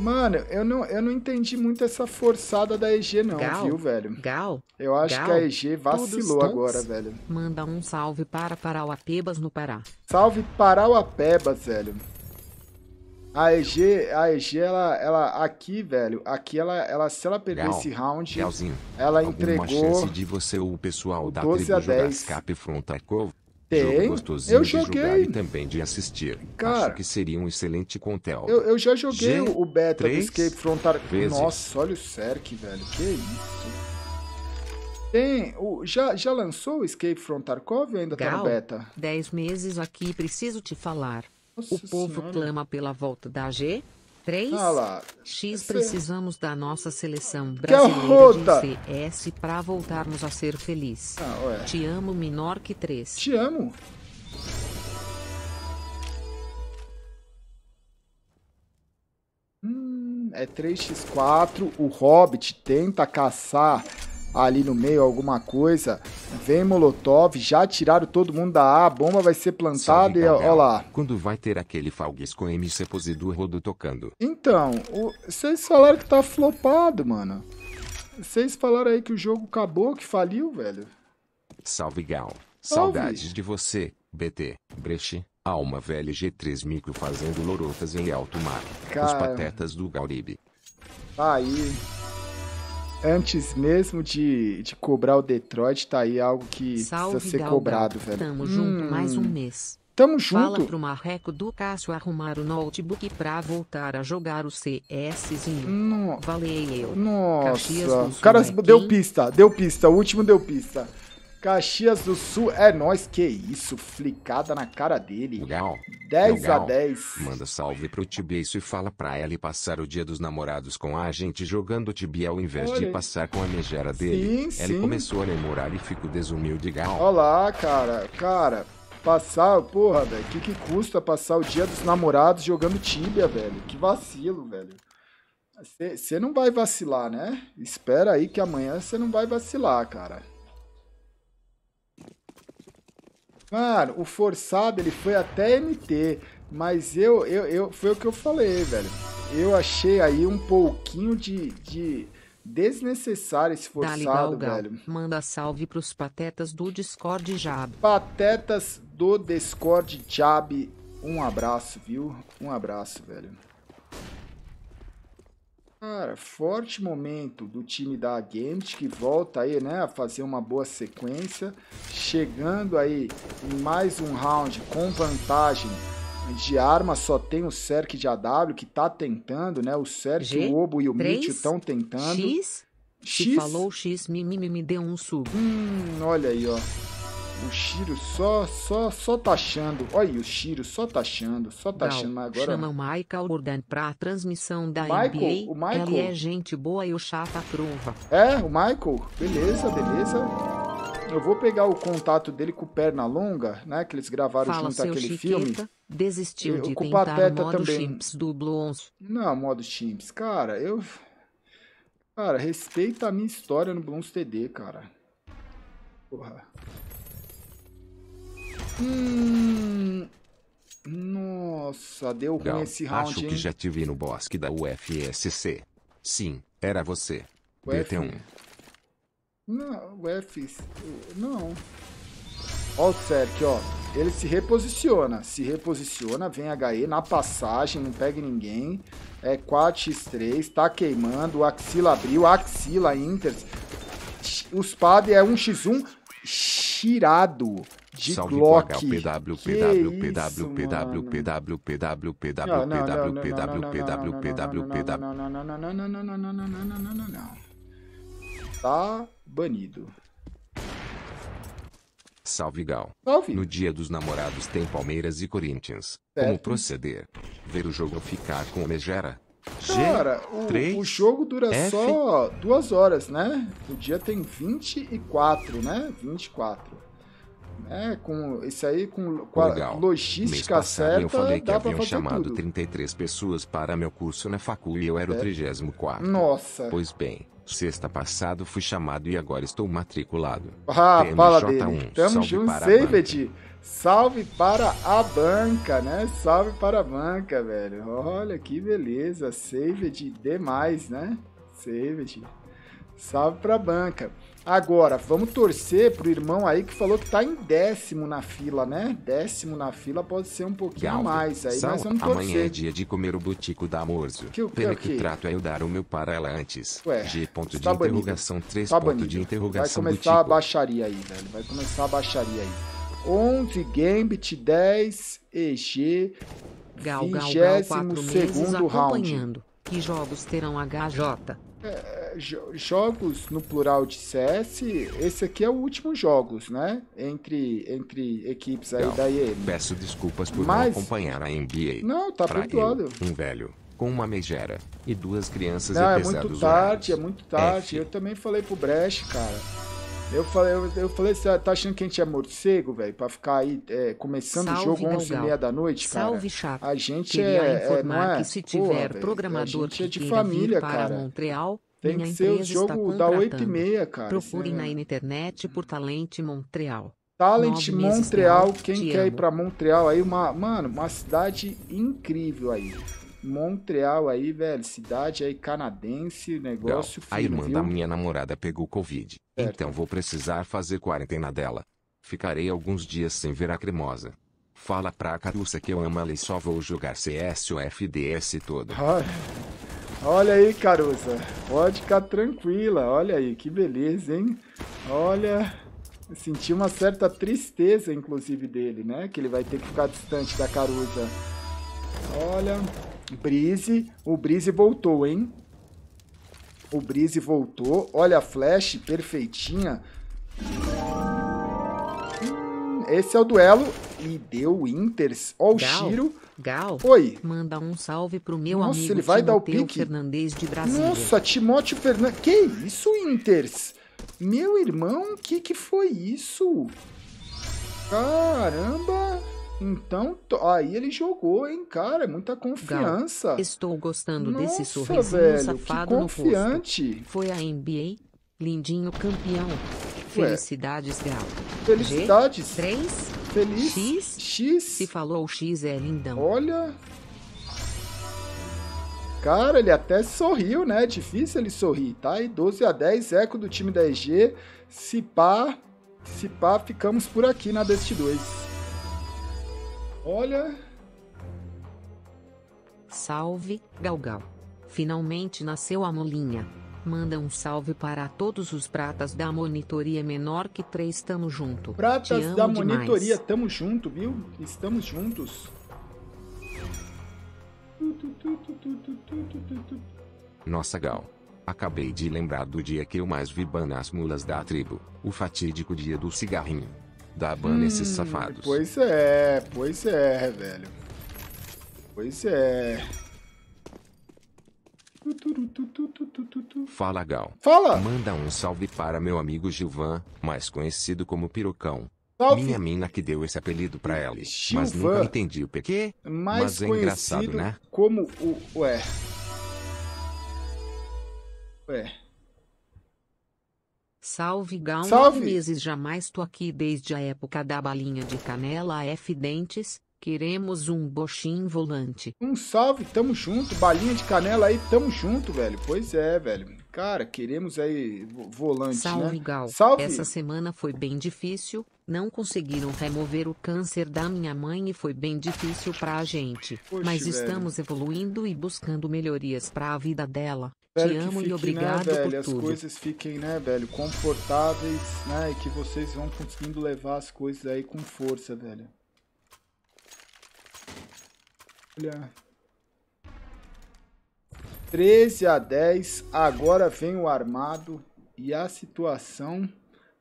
Mano, eu não, eu não entendi muito essa forçada da EG não, Gal, viu, velho? Gal. Eu acho Gal, que a EG vacilou agora, velho. Manda um salve para Parauapebas no Pará. Salve Parauapebas, velho. A EG, a EG, ela, ela aqui, velho, aqui ela, ela se ela perder Real, esse round, Realzinho, ela entregou. chance de você ou o pessoal da 12 a 10. Cove? Tem. eu joguei. também de assistir. Cara, Acho que seria um excelente contel. Eu, eu já joguei G o beta do Escape Frontal. Vezes. Nossa, olha o Cerc, velho. Que isso? Tem, o, já, já lançou o Escape from Tarkov ou ainda Gal, tá no beta? 10 meses aqui, preciso te falar. Nossa o povo senhora. clama pela volta da G. 3 ah X precisamos da nossa seleção brasileira de CS para voltarmos a ser feliz. Ah, Te amo menor que 3. Te amo. Hum, é 3x4, o Hobbit tenta caçar ali no meio, alguma coisa. Vem Molotov, já tiraram todo mundo da A, a bomba vai ser plantada e ó lá. Quando vai ter aquele Falgues com MC Posidu Rodo tocando? Então, vocês falaram que tá flopado, mano. Vocês falaram aí que o jogo acabou, que faliu, velho. Salve, Gal. Saudades de você, BT, Breche, Alma Velha G3 Micro fazendo lorotas em alto mar. Cara... Os patetas do Gauribe. Tá aí antes mesmo de, de cobrar o Detroit, tá aí algo que Salve, precisa ser Galga. cobrado, velho. Tamo hum. junto mais um mês. Tamo junto. Fala pro marreco do Cássio arrumar o notebook pra voltar a jogar o CSzinho. No... Valeu. Nossa. O cara né? deu pista, deu pista, o último deu pista. Caxias do Sul, é nós que isso, flicada na cara dele. Legal. 10 Legal. a 10. Manda salve pro Tibiaço e fala pra ele passar o dia dos namorados com a gente jogando tibia ao invés Olha. de passar com a megera dele. Sim, sim. Ele começou a namorar e ficou desumilde, gal. Olha lá, cara, cara. Passar, porra, velho, que que custa passar o dia dos namorados jogando tibia, velho? Que vacilo, velho. Você não vai vacilar, né? Espera aí que amanhã você não vai vacilar, cara. Mano, o forçado ele foi até MT, mas eu, eu, eu foi o que eu falei, velho. Eu achei aí um pouquinho de, de desnecessário esse forçado, velho. Manda salve pros patetas do Discord Jab. Patetas do Discord Jab, um abraço, viu? Um abraço, velho. Cara, forte momento do time da Games que volta aí, né, a fazer uma boa sequência, chegando aí em mais um round com vantagem de arma, só tem o Cerc de AW que tá tentando, né, o Cerc, o Obo e o Mitch estão tentando. X? X? Se falou X, me, me, me deu um sub. Hum, olha aí, ó. O Shiro só, só, só taxando. Tá Olha, o Shiro só taxando, tá só taxando. Tá mas agora. Chama o Michael Jordan pra transmissão da Michael, NBA. O Michael. Ele é gente boa e o Chata prova. É, o Michael. Beleza, beleza. Eu vou pegar o contato dele com o Perna Longa, né? Que eles gravaram Fala junto aquele chiqueta, filme. Desistiu eu, de com tentar Pateta modo também. chimps do Blons. Não, modo chimps. Cara, eu... Cara, respeita a minha história no Blons TD, cara. Porra. Hum... Nossa, deu ruim esse round, Acho hein? que já te vi no bosque da UFSC. Sim, era você. O DT1. Não, o Não. Ó o Cerc, ó. Ele se reposiciona. Se reposiciona, vem HE na passagem, não pega ninguém. É 4x3, tá queimando. O Axila abriu, Axila inter. Os Pad é 1x1 tirado de Salve Glock. PW, PW, PW, PW, PW, PW, PW, PW, PW, PW, PW, PW. Tá banido. Salve Gal. Salve. No dia dos namorados tem Palmeiras e Corinthians. Como proceder? Ver o jogo ficar com o Megera? Cara, o, 3, o, jogo dura F, só duas horas, né? O dia tem 24, né? 24. É, com isso aí, com, com a logística Mês certa, eu falei que haviam chamado tudo. 33 pessoas para meu curso na faculdade e eu era é. o 34. Nossa. Pois bem, sexta passado fui chamado e agora estou matriculado. Ah, j 1 fala dele. Tamo junto, Seifed. Salve para a banca, né? Salve para a banca, velho. Olha que beleza, Saved demais, né? Saved. Salve para a banca. Agora, vamos torcer pro irmão aí que falou que tá em décimo na fila, né? Décimo na fila pode ser um pouquinho mais. Aí Sal, nós vamos torcer. Amanhã é dia de comer o butico da Morzo. Que, que, Pena é que, que trato é eu dar o meu para ela antes. Ué, G ponto de tá interrogação, três tá ponto de interrogação. Vai começar butico. a baixaria aí, velho. Vai começar a baixaria aí. 11 Gambit 10 EG. Gal, gal, gal, 22 round. Que jogos terão HJ? É, jogos no plural de CS, esse aqui é o último jogos, né? Entre, entre equipes aí não, da EA. Peço desculpas por Mas... não acompanhar a NBA. Não, tá perdoado. Um velho com uma megera e duas crianças não, e é muito tarde, é muito tarde. F. Eu também falei pro Brecht, cara. Eu falei, eu, eu falei, você tá achando que a gente é morcego, velho? Pra ficar aí é, começando Salve, o jogo às 11 e meia da noite, cara. Salve, Chaco. A gente Queria é, informar é, que se tiver Porra, programador que é, é de família, para cara. Montreal, tem minha que ser o jogo da 8 e meia, cara. Procure na internet por Talente Montreal. Talent Montreal, quem quer amo. ir pra Montreal aí, uma, mano, uma cidade incrível aí. Montreal aí, velho, cidade aí canadense, negócio Legal. A irmã viu? da minha namorada pegou Covid. Certo. Então vou precisar fazer quarentena dela. Ficarei alguns dias sem ver a cremosa. Fala pra Caruça que eu amo ela e só vou jogar CS ou FDS todo. Olha aí, Caruça. Pode ficar tranquila. Olha aí, que beleza, hein? Olha, senti uma certa tristeza, inclusive, dele, né? Que ele vai ter que ficar distante da Caruza. Olha, Brise. O Brise voltou, hein? O Brise voltou. Olha a flash, perfeitinha. Hum, esse é o duelo. E deu Inters. Ó o Gal, Shiro. Gal. Oi. Manda um salve pro meu Nossa, amigo ele vai dar o pique. Fernandes de Brasília. Nossa, Timóteo Fernandes. Que isso, Inters? Meu irmão, que que foi isso? Caramba. Então, aí ele jogou, hein, cara, é muita confiança. Gal, estou gostando Nossa, desse sorriso velho, safado que confiante. no rosto. Foi a NBA, lindinho campeão. Felicidades, Gal. Felicidades. G, 3, Feliz. X, X. Se falou X é lindão. Olha. Cara, ele até sorriu, né? É difícil ele sorrir, tá? E 12 a 10, eco do time da EG. Se pá, se pá, ficamos por aqui na Dust 2. Olha. Salve, Galgal. Finalmente nasceu a molinha. Manda um salve para todos os pratas da monitoria menor que três, tamo junto. Pratas da demais. monitoria, tamo junto, viu? Estamos juntos. Nossa Gal. Acabei de lembrar do dia que eu mais vi ban as mulas da tribo, o fatídico dia do cigarrinho da ban hum, nesses safados. Pois é, pois é, velho. Pois é. Fala, Gal. Fala! Manda um salve para meu amigo Gilvan, mais conhecido como Pirocão. Salve. Minha mina que deu esse apelido pra ela. Gilvan. Mas nunca entendi o porquê. Mais mas é engraçado, né? Como o. Ué. Ué. Salve Gal, Salve. meses jamais tô aqui desde a época da balinha de canela F Dentes, queremos um bochim volante. Um salve, tamo junto, balinha de canela aí, tamo junto, velho. Pois é, velho. Cara, queremos aí volante, né? Salve né? Gal, Salve. essa semana foi bem difícil, não conseguiram remover o câncer da minha mãe e foi bem difícil pra gente. Poxa, mas velho. estamos evoluindo e buscando melhorias pra vida dela. Velho, Te amo e né, obrigado né, velho, por as tudo. As coisas fiquem, né, velho, confortáveis, né, e que vocês vão conseguindo levar as coisas aí com força, velho. Olha. 13 a 10, agora vem o armado e a situação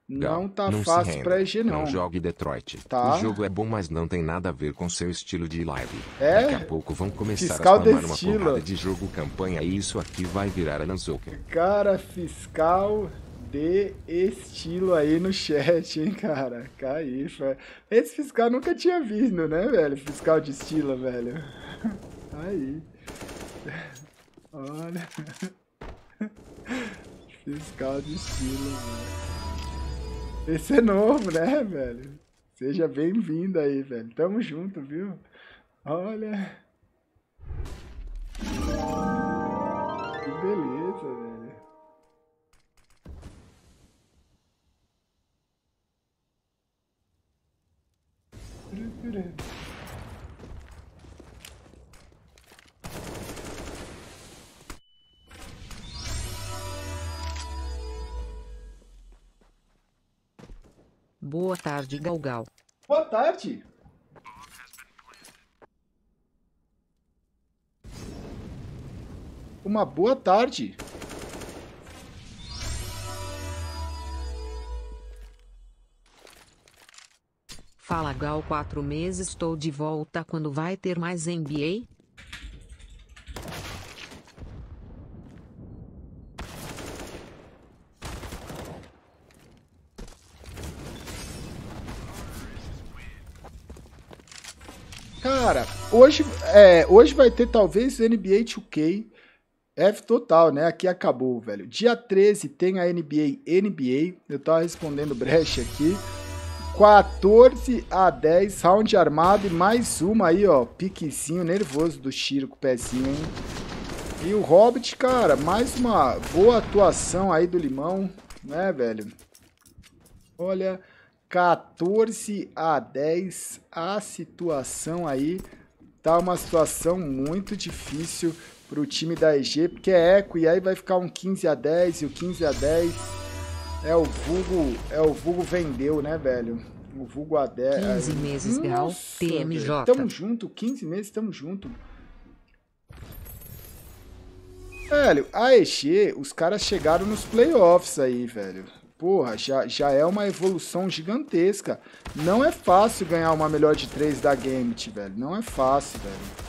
não, tá não fácil pra EG, não. Não jogue Detroit. Tá. O jogo é bom, mas não tem nada a ver com seu estilo de live. É? Daqui a pouco vão começar fiscal a spamar uma porrada de jogo campanha e isso aqui vai virar a Zucker. Cara, fiscal de estilo aí no chat, hein, cara? Caifa. Esse fiscal nunca tinha visto, né, velho? Fiscal de estilo, velho. [LAUGHS] Aí. Olha. [LAUGHS] Fiscal de estilo, velho. Esse é novo, né, velho? Seja bem-vindo aí, velho. Tamo junto, viu? Olha. Que beleza, velho. Tira, tira. Boa tarde, Galgal. Boa tarde. Uma boa tarde. Fala Gal, quatro meses estou de volta. Quando vai ter mais NBA? Cara, hoje, é, hoje vai ter talvez NBA 2K. F é total, né? Aqui acabou, velho. Dia 13 tem a NBA NBA. Eu tava respondendo brecha aqui. 14 a 10, round armado e mais uma aí, ó. Piquezinho nervoso do Chiro com o pezinho, hein? E o Hobbit, cara, mais uma boa atuação aí do Limão, né, velho? Olha, 14 a 10. A situação aí tá uma situação muito difícil para o time da EG, porque é eco, e aí vai ficar um 15 a 10 e o 15 a 10 é o Vugo, é o Vugo vendeu, né, velho? O Vugo a 10. 15 meses, Gal, TMJ. Tamo junto, 15 meses, tamo junto. Velho, a EG, os caras chegaram nos playoffs aí, velho porra, já, já é uma evolução gigantesca. Não é fácil ganhar uma melhor de 3 da Gambit, velho. Não é fácil, velho.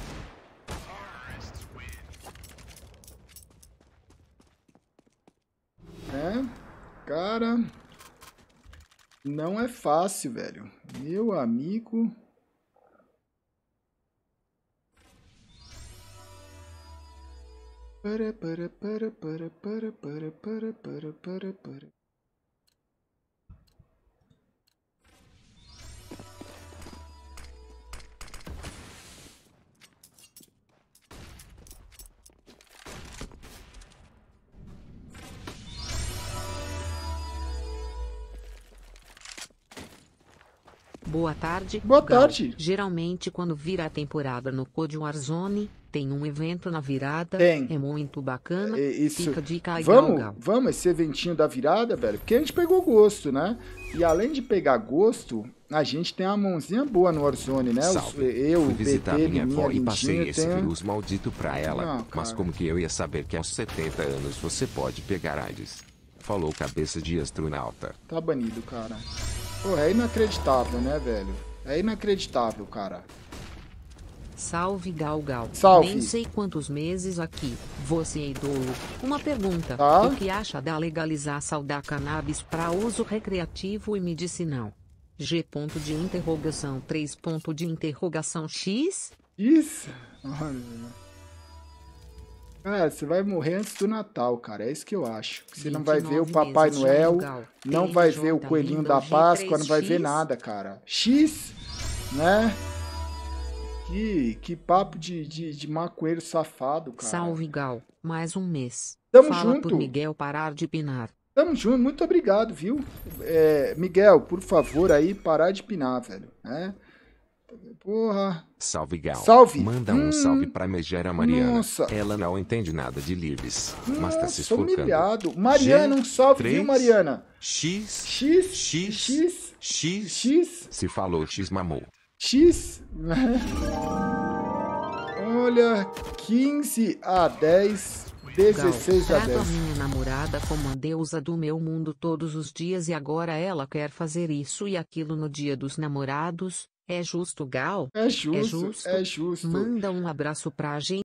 É, cara, não é fácil, velho. Meu amigo... Para para para para para para para para para para Boa tarde. Boa Gal. tarde. Geralmente quando vira a temporada no Code Warzone, tem um evento na virada. Tem. É muito bacana. É, isso. Fica dica aí, Vamos, Gal. vamos esse eventinho da virada, velho. Porque a gente pegou gosto, né? E além de pegar gosto, a gente tem uma mãozinha boa no Warzone, né? Salve. Eu fui visitar minha avó e passei esse tem... vírus maldito pra ela. Não, Mas como que eu ia saber que aos 70 anos você pode pegar AIDS? Falou cabeça de astronauta. Tá banido, cara. Pô, é inacreditável, né, velho? É inacreditável, cara. Salve gal gal. Salve. Nem sei quantos meses aqui. Você é idolo. Uma pergunta. Tá. O que acha da legalização da cannabis para uso recreativo e medicinal? G ponto de interrogação 3 ponto de interrogação X? Isso. Olha. É, você vai morrer antes do Natal, cara. É isso que eu acho. Você não vai ver o Papai Noel, não vai ver o Coelhinho da Páscoa, não vai ver nada, cara. X, né? Que, que papo de, de, de safado, cara. Salve, Gal. Mais um mês. Tamo Fala junto. pro Miguel parar de pinar. Tamo junto. Muito obrigado, viu? É, Miguel, por favor, aí, parar de pinar, velho. Né? Porra. Salve Gal. Salve. Manda um hum. salve pra Megera Mariana. Nossa. Ela não entende nada de livres, mas tá se esforçando. humilhado. Mariana, um salve, 3, viu, Mariana? X. X. X. X. X. X. Se falou X, mamou. X. Né? Olha, 15 a 10. 16 Gal, a 10. a minha namorada como a deusa do meu mundo todos os dias e agora ela quer fazer isso e aquilo no dia dos namorados, é justo, Gal? É justo, é, é justo. Manda um abraço pra gente.